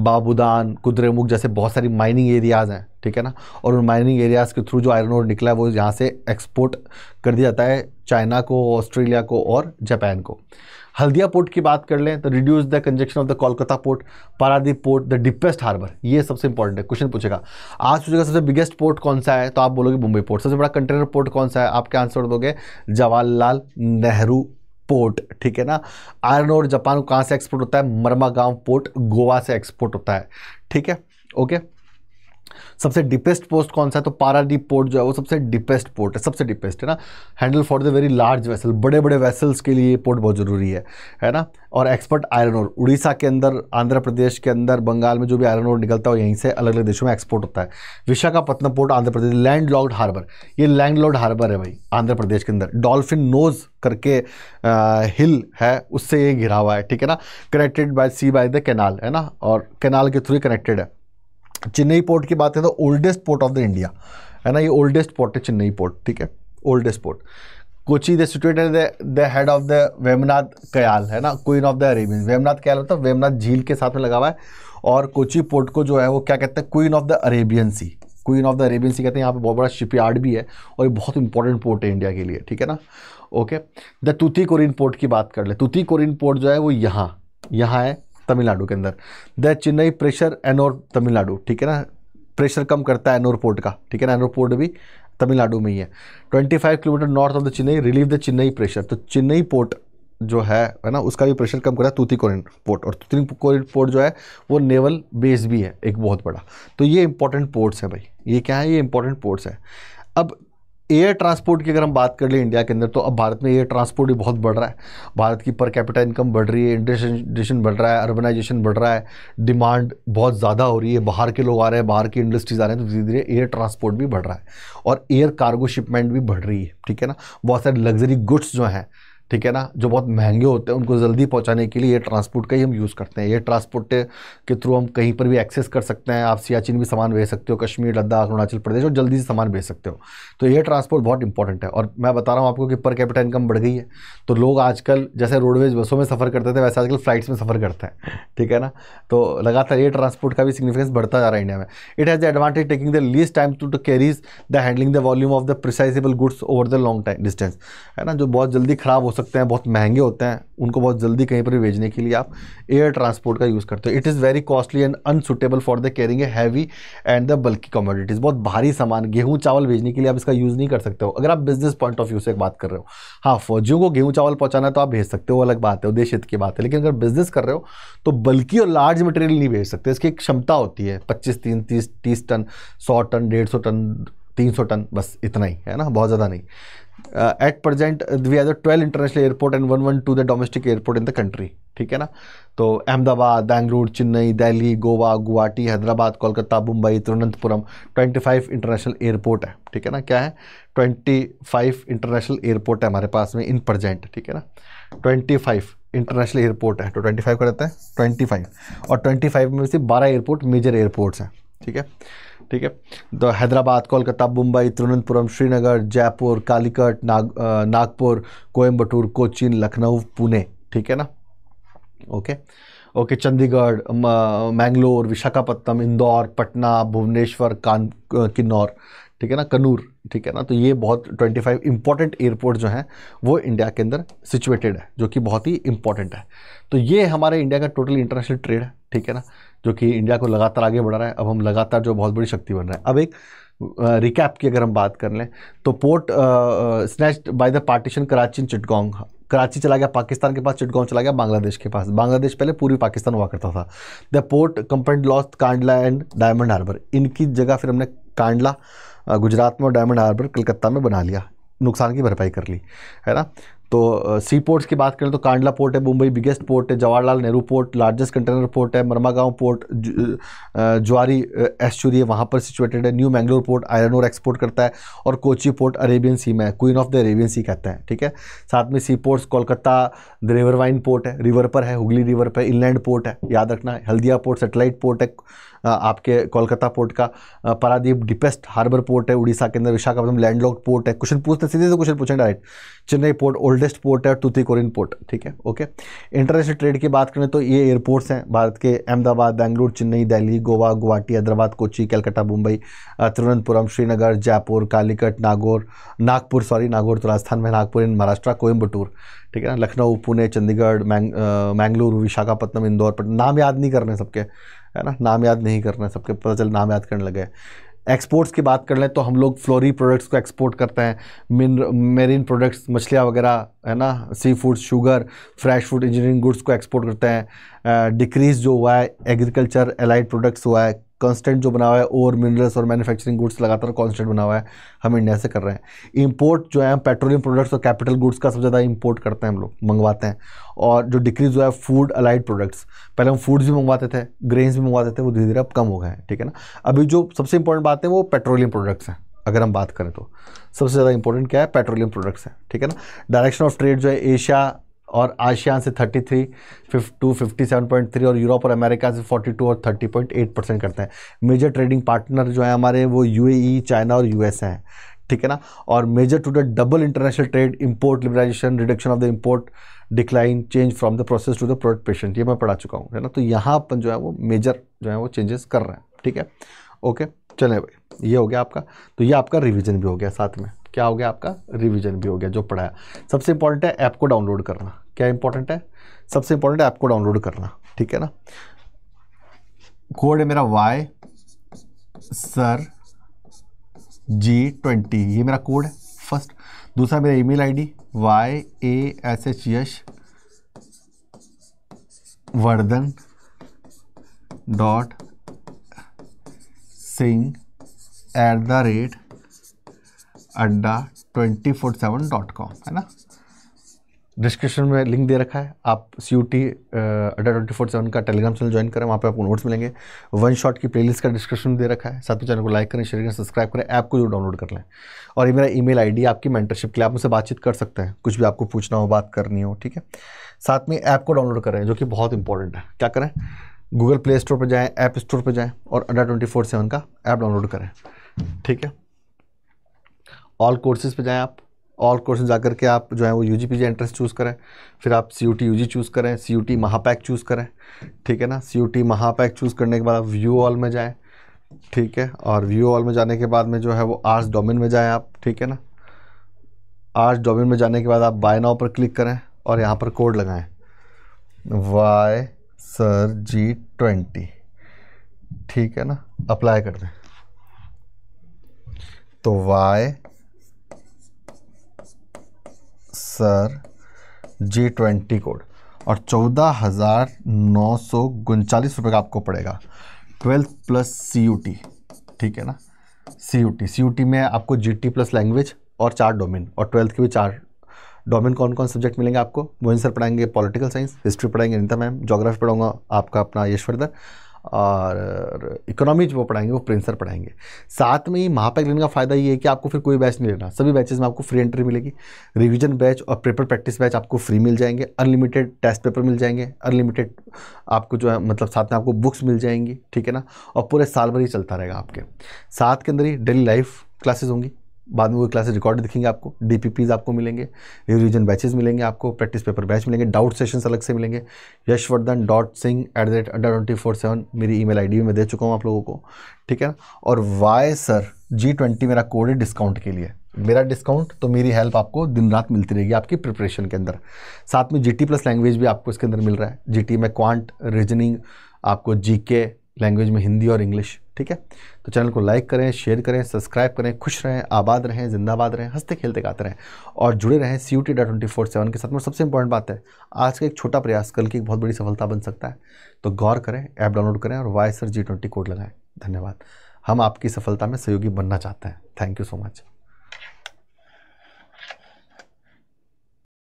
बाबूदान कुद्रेमुख जैसे बहुत सारी माइनिंग एरियाज़ हैं ठीक है ना और उन माइनिंग एरियाज़ के थ्रू जो आयरन और निकला है वो यहाँ से एक्सपोर्ट कर दिया जाता है चाइना को ऑस्ट्रेलिया को और जापान को हल्दिया पोर्ट की बात कर लें तो reduce the congestion of the Kolkata port Paradip port the deepest harbour ये सबसे इंपॉर्टेंट है क्वेश्चन पूछेगा आज पूछेगा सबसे बिगेस्ट पोर्ट कौन सा है तो आप बोलोगे मुंबई पोर्ट सबसे बड़ा कंटेनर पोर्ट कौन सा है आपके आंसर दोगे जवाहरलाल नेहरू पोर्ट ठीक है ना आयरन और जापान कहाँ से एक्सपोर्ट होता है मरमा गांव पोर्ट गोवा से एक्सपोर्ट होता है ठीक है ओके okay? सबसे डिपेस्ट पोस्ट कौन सा है तो पारादीप पोर्ट जो है वो सबसे डिपेस्ट पोर्ट है सबसे डिपेस्ट है ना handle for the very large vessel बड़े बड़े वेसल्स के लिए पोर्ट बहुत ज़रूरी है है ना और एक्सपर्ट आयरन और उड़ीसा के अंदर आंध्र प्रदेश के अंदर बंगाल में जो भी आयरन और निकलता है यहीं से अलग अलग देशों में एक्सपोर्ट होता है Visakhapatnam port Andhra Pradesh landlocked harbour ये लैंड लॉक्ड हार्बर है भाई आंध्र प्रदेश के अंदर डॉल्फिन नोज करके आ, हिल है उससे ये घिरा हुआ है ठीक है ना connected by sea by the canal है ना और कैनाल के थ्रू कनेक्टेड है चेन्नई पोर्ट की बात है तो oldest port of the India है ना ये ओल्डेस्ट पोर्ट है चेन्नई पोर्ट ठीक है oldest port Kochi the situated the head of the Vembanad Kayal है ना queen of the Arabian Vembanad Kayal होता है वेमनाथ झील के साथ में लगा हुआ है और कोची पोर्ट को जो है वो क्या कहते हैं queen of the Arabian sea queen of the Arabian sea कहते हैं यहाँ पे बहुत बड़ा शिपयार्ड भी है और ये बहुत इंपॉर्टेंट पोर्ट है इंडिया के लिए ठीक है ना okay the Tuticorin port की बात कर ले तूती कोरिन पोर्ट जो है वो यहाँ यहाँ है तमिलनाडु के अंदर द चेन्नई प्रेशर एनोर तमिलनाडु ठीक है ना प्रेशर कम करता है एनोर पोर्ट का ठीक है ना एनोर पोर्ट भी तमिलनाडु में ही है 25 kilometre north of the Chennai relieve the Chennai pressure तो चेन्नई पोर्ट जो है है ना उसका भी प्रेशर कम करा कोरिन पोर्ट और कोरिन पोर्ट जो है वो नेवल बेस भी है एक बहुत बड़ा तो ये इंपॉर्टेंट पोर्ट्स है भाई ये क्या है ये इंपॉर्टेंट पोर्ट्स हैं अब एयर ट्रांसपोर्ट की अगर हम बात कर लें इंडिया के अंदर तो अब भारत में एयर ट्रांसपोर्ट भी बहुत बढ़ रहा है भारत की पर कैपिटल इनकम बढ़ रही है इंडस्ट्रेशन बढ़ रहा है अर्बनाइजेशन बढ़ रहा है डिमांड बहुत ज़्यादा हो रही है बाहर के लोग आ रहे हैं बाहर की इंडस्ट्रीज़ आ रहे हैं तो धीरे धीरे एयर ट्रांसपोर्ट भी बढ़ रहा है और एयर कार्गो शिपमेंट भी बढ़ रही है ठीक है ना बहुत सारे लग्जरी गुड्स जो हैं ठीक है ना जो बहुत महंगे होते हैं उनको जल्दी पहुंचाने के लिए ये ट्रांसपोर्ट का ही हम यूज़ करते हैं ये ट्रांसपोर्ट के थ्रू हम कहीं पर भी एक्सेस कर सकते हैं आप सियाचिन भी सामान भेज सकते हो कश्मीर लद्दाख अरुणाचल प्रदेश और जल्दी से सामान भेज सकते हो तो ये ट्रांसपोर्ट बहुत इंपॉर्टेंट है और मैं बता रहा हूँ आपको कि पर कैपिटा इनकम बढ़ गई है तो लोग आजकल जैसे रोडवेज बसों में सफ़र करते थे वैसे आजकल फ्लाइट्स में सफ़र करते हैं ठीक है ना तो लगातार ये ट्रांसपोर्ट का भी सिग्निफिकेंस बढ़ता जा रहा है इंडिया में it has the advantage taking the least time to to carries the handling the volume of the perishable goods over the long time distance है ना जो बहुत जल्दी खराब हो सकते हैं बहुत महंगे होते हैं उनको बहुत जल्दी कहीं पर भी भेजने के लिए आप एयर ट्रांसपोर्ट का यूज़ करते हो it is very costly and unsuitable for the carrying a heavy and the bulky commodities बहुत भारी सामान गेहूँ चावल भेजने के लिए आप इसका यूज़ नहीं कर सकते हो अगर आप बिजनेस पॉइंट ऑफ व्यू से बात कर रहे हो हाँ फौजियों को गेहूँ चावल पहुँचाना तो आप भेज सकते हो अलग बात है उद्देश्य हित की बात है लेकिन अगर बिजनेस कर रहे हो तो बल्कि और लार्ज मटेरियल नहीं भेज सकते इसकी एक क्षमता होती है पच्चीस तीन तीस तीस टन सौ टन डेढ़ सौ टन तीन सौ टन बस इतना ही है ना बहुत ज़्यादा नहीं at present we has twelve international airport and one one two the domestic airport in the country ठीक है ना तो Ahmedabad Bengaluru Chennai Delhi Goa Guwahati Hyderabad Kolkata Mumbai Thiruvananthapuram twenty five international airport है ठीक है ना क्या है ट्वेंटी फाइव इंटरनेशनल एयरपोर्ट है हमारे पास में इन प्रजेंट ठीक है ना ट्वेंटी फाइव इंटरनेशनल एयरपोर्ट है तो ट्वेंटी फाइव कर देते हैं ट्वेंटी फाइव और ट्वेंटी फाइव में से बारह एयरपोर्ट मेजर एयरपोर्ट्स हैं ठीक है ठीक है द हैदराबाद कोलकाता मुंबई तिरुवनंतपुरम श्रीनगर जयपुर कालीकट नाग नागपुर कोयम्बटूर कोचिन लखनऊ पुणे ठीक है ना ओके ओके चंडीगढ़ मैंगलोर विशाखापट्टनम इंदौर पटना भुवनेश्वर कान किन्नौर ठीक है ना कन्नूर ठीक है ना तो ये बहुत 25 इंपॉर्टेंट एयरपोर्ट जो हैं वो इंडिया के अंदर सिचुएटेड है जो कि बहुत ही इंपॉर्टेंट है तो ये हमारे इंडिया का टोटल इंटरनेशनल ट्रेड है ठीक है ना जो कि इंडिया को लगातार आगे बढ़ा रहा है अब हम लगातार जो बहुत बड़ी शक्ति बन रहा है अब एक रिकैप की अगर हम बात कर लें तो port snatch by the partition Karachi in Chittagong Karachi चला गया पाकिस्तान के पास चिटगांव चला गया बांग्लादेश के पास बांग्लादेश पहले पूर्वी पाकिस्तान हुआ करता था द पोर्ट कंपेंड लॉस्ट कांडला एंड डायमंड हार्बर इनकी जगह फिर हमने कांडला गुजरात में और डायमंड हार्बर कलकत्ता में बना लिया नुकसान की भरपाई कर ली है ना तो सी पोर्ट्स की बात करें तो कांडला पोर्ट है मुंबई बिगेस्ट पोर्ट है Jawaharlal Nehru port largest container port है मरमागांव पोर्ट ज्वारी एस्चुरी है वहाँ पर सिचुएटेड है न्यू मैंगलोर पोर्ट आयरन और एक्सपोर्ट करता है और कोची पोर्ट अरेबियन सी में है queen of the Arabian sea कहते हैं ठीक है साथ में sea ports Kolkata the riverine port है रिवर पर है हुगली रिवर पर इनलैंड पोर्ट है याद रखना हल्दिया पोर्ट सेटेलाइट पोर्ट है आपके कोलकाता पोर्ट का पारादीप डिपेस्ट हार्बर पोर्ट है उड़ीसा के अंदर विशाखापट्टनम लैंडलॉक पोर्ट है क्वेश्चन पूछते सीधे से क्वेश्चन पूछें direct Chennai port oldest port है और तुतीकोरिन पोर्ट ठीक है ओके इंटरनेशनल ट्रेड की बात करें तो ये एयरपोर्ट्स हैं भारत के अहमदाबाद बेंगलुरु चेन्नई दिल्ली गोवा गुवाहाटी हैदराबाद कोची कलकत्ता मुंबई तिरुवनंतपुरम श्रीनगर जयपुर कालीकट नागौर नागपुर सॉरी नागौर तो राजस्थान में नागपुर इन महाराष्ट्र कोयम्बटूर ठीक है ना लखनऊ पुणे चंडीगढ़ मैंग मैंगलुरु विशाखापट्टनम इंदौर पर नाम याद नहीं करने सबके है ना नाम याद नहीं करना है सबके पता चल नाम याद करने लगे एक्सपोर्ट्स की बात कर लें तो हम लोग फ्लोरी प्रोडक्ट्स को एक्सपोर्ट करते हैं मिन मेरीन प्रोडक्ट्स मछलियाँ वगैरह है ना sea food sugar fresh food engineering goods को एक्सपोर्ट करते हैं डिक्रीज जो हुआ है एग्रीकल्चर एलाइड प्रोडक्ट्स हुआ है कांस्टेंट जो बना हुआ है और मिनरल्स और मैन्युफैक्चरिंग गुड्स लगातार कांस्टेंट बना हुआ है हम इंडिया से कर रहे हैं इंपोर्ट जो है पेट्रोलियम प्रोडक्ट्स और कैपिटल गुड्स का सबसे ज़्यादा इंपोर्ट करते हैं हम लोग मंगवाते हैं और जो डिक्रीज हुआ है फूड अलाइड प्रोडक्ट्स पहले हम फूड्स भी मंगवाते थे ग्रेन्स भी मंगवाते थे वो धीरे धीरे अब कम हो गए हैं ठीक है ना अभी जो सबसे इंपॉर्टेंट बात है वो पेट्रोलियम प्रोडक्ट्स हैं अगर हम बात करें तो सबसे ज़्यादा इंपॉर्टेंट क्या है पेट्रोलियम प्रोडक्ट्स हैं ठीक है ना डायरेक्शन ऑफ ट्रेड जो है एशिया और आशियान से 33, two fifty seven point three और यूरोप और अमेरिका से 42 और 30.8 परसेंट करते हैं मेजर ट्रेडिंग पार्टनर जो है हमारे वो यूएई चाइना e, और यूएसए हैं ठीक है ना और major to the double international trade import liberalisation reduction of the import decline change from the process to the product patient ये मैं पढ़ा चुका हूँ है ना तो यहाँ अपन जो है वो मेजर जो है वो चेंजेस कर रहे हैं ठीक है ओके चले भाई ये हो गया आपका तो ये आपका रिविजन भी हो गया साथ में क्या हो गया आपका रिवीजन भी हो गया जो पढ़ाया सबसे इंपॉर्टेंट है ऐप को डाउनलोड करना क्या इंपॉर्टेंट है सबसे इंपॉर्टेंट ऐप को डाउनलोड करना ठीक है ना कोड है मेरा वाई सर जी ट्वेंटी ये मेरा कोड है फर्स्ट दूसरा मेरा email ID Y A S H Yash Vardhan dot Singh at the rate Adda twenty four seven dot com है ना डिस्क्रिप्शन में लिंक दे रखा है आप C U T Adda twenty four seven का टेलीग्राम चैनल ज्वाइन करें वहाँ पे आपको नोट्स मिलेंगे वन शॉट की प्लेलिस्ट का डिस्क्रिप्शन दे रखा है साथ में चैनल को लाइक करें शेयर करें सब्सक्राइब करें ऐप को जो डाउनलोड कर लें और ये मेरा ई मेल आपकी मेंटरशिप के लिए आप मुझसे बातचीत कर सकते हैं कुछ भी आपको पूछना हो बात करनी हो ठीक है साथ में ऐप को डाउनलोड करें जो कि बहुत इंपॉर्टेंट है क्या करें गूगल प्ले स्टोर पर जाएँ ऐप स्टोर पर जाएँ और अड्डा ट्वेंटी फोर सेवन का ऐप डाउनलोड करें ठीक है ऑल कोर्सेज पे जाएं आप ऑल कोर्सेज जा करके आप जो है वो U G P G entrance choose करें फिर आप C U T U G choose करें सी यू टी महापैक चूज़ करें ठीक है ना सी यू टी महापैक चूज़ करने के बाद आप व्यू ऑल में जाएँ ठीक है और व्यू ऑल में जाने के बाद में जो है वो आर्ट्स डोमेन में जाएँ आप ठीक है ना आर्ट्स डोमेन में जाने के बाद आप बाय नाव पर क्लिक करें और यहाँ पर कोड लगाएँ वाई सर जी ट्वेंटी ठीक है ना अप्लाई कर दें तो Y sir G twenty code और चौदह हज़ार नौ सौ उनचालीस रुपये का आपको पड़ेगा twelfth plus C U T ठीक है ना C U T C U T में आपको जी टी प्लस लैंग्वेज और चार डोमेन और ट्वेल्थ के भी चार डोमेन कौन कौन सब्जेक्ट मिलेंगे आपको वो सर पढ़ाएंगे पॉलिटिकल साइंस हिस्ट्री पढ़ाएंगे अनिता मैम जोग्राफी पढ़ाऊंगा आपका अपना यशवर्धन और इकोनॉमी जो पढ़ाएंगे वो प्रिंसर पढ़ाएंगे साथ में ही महापैक लेने का फ़ायदा ये है कि आपको फिर कोई बैच नहीं लेना सभी बैचेस में आपको फ्री एंट्री मिलेगी रिवीजन बैच और पेपर प्रैक्टिस बैच आपको फ्री मिल जाएंगे अनलिमिटेड टेस्ट पेपर मिल जाएंगे अनलिमिटेड आपको जो है मतलब साथ में आपको बुक्स मिल जाएंगी ठीक है ना और पूरे साल भर ही चलता रहेगा आपके साथ के अंदर ही डेली लाइफ क्लासेज होंगी बाद में वो क्लासेस रिकॉर्ड दिखेंगे आपको डी आपको मिलेंगे रिविजन बैचेस मिलेंगे आपको प्रैक्टिस पेपर बैच मिलेंगे डाउट सेशन अलग से मिलेंगे Yashvardhan dot Singh at the rate under twenty four seven मेरी ईमेल आईडी मैं दे चुका हूँ आप लोगों को ठीक है और वाई सर जी ट्वेंटी मेरा कोड है डिस्काउंट के लिए मेरा डिस्काउंट तो मेरी हेल्प आपको दिन रात मिलती रहेगी आपकी प्रिपरेशन के अंदर साथ में जी प्लस लैंग्वेज भी आपको इसके अंदर मिल रहा है जी में क्वांट रीजनिंग आपको जी लैंग्वेज में हिंदी और इंग्लिश ठीक है तो चैनल को लाइक करें शेयर करें सब्सक्राइब करें खुश रहें आबाद रहें जिंदाबाद रहें हंसते खेलते गाते रहें और जुड़े रहें C U T dot twenty four seven के साथ में मतलब सबसे इंपॉर्टेंट बात है आज का एक छोटा प्रयास कल की एक बहुत बड़ी सफलता बन सकता है तो गौर करें ऐप डाउनलोड करें और Y sir G twenty code लगाएं धन्यवाद हम आपकी सफलता में सहयोगी बनना चाहते हैं थैंक यू सो मच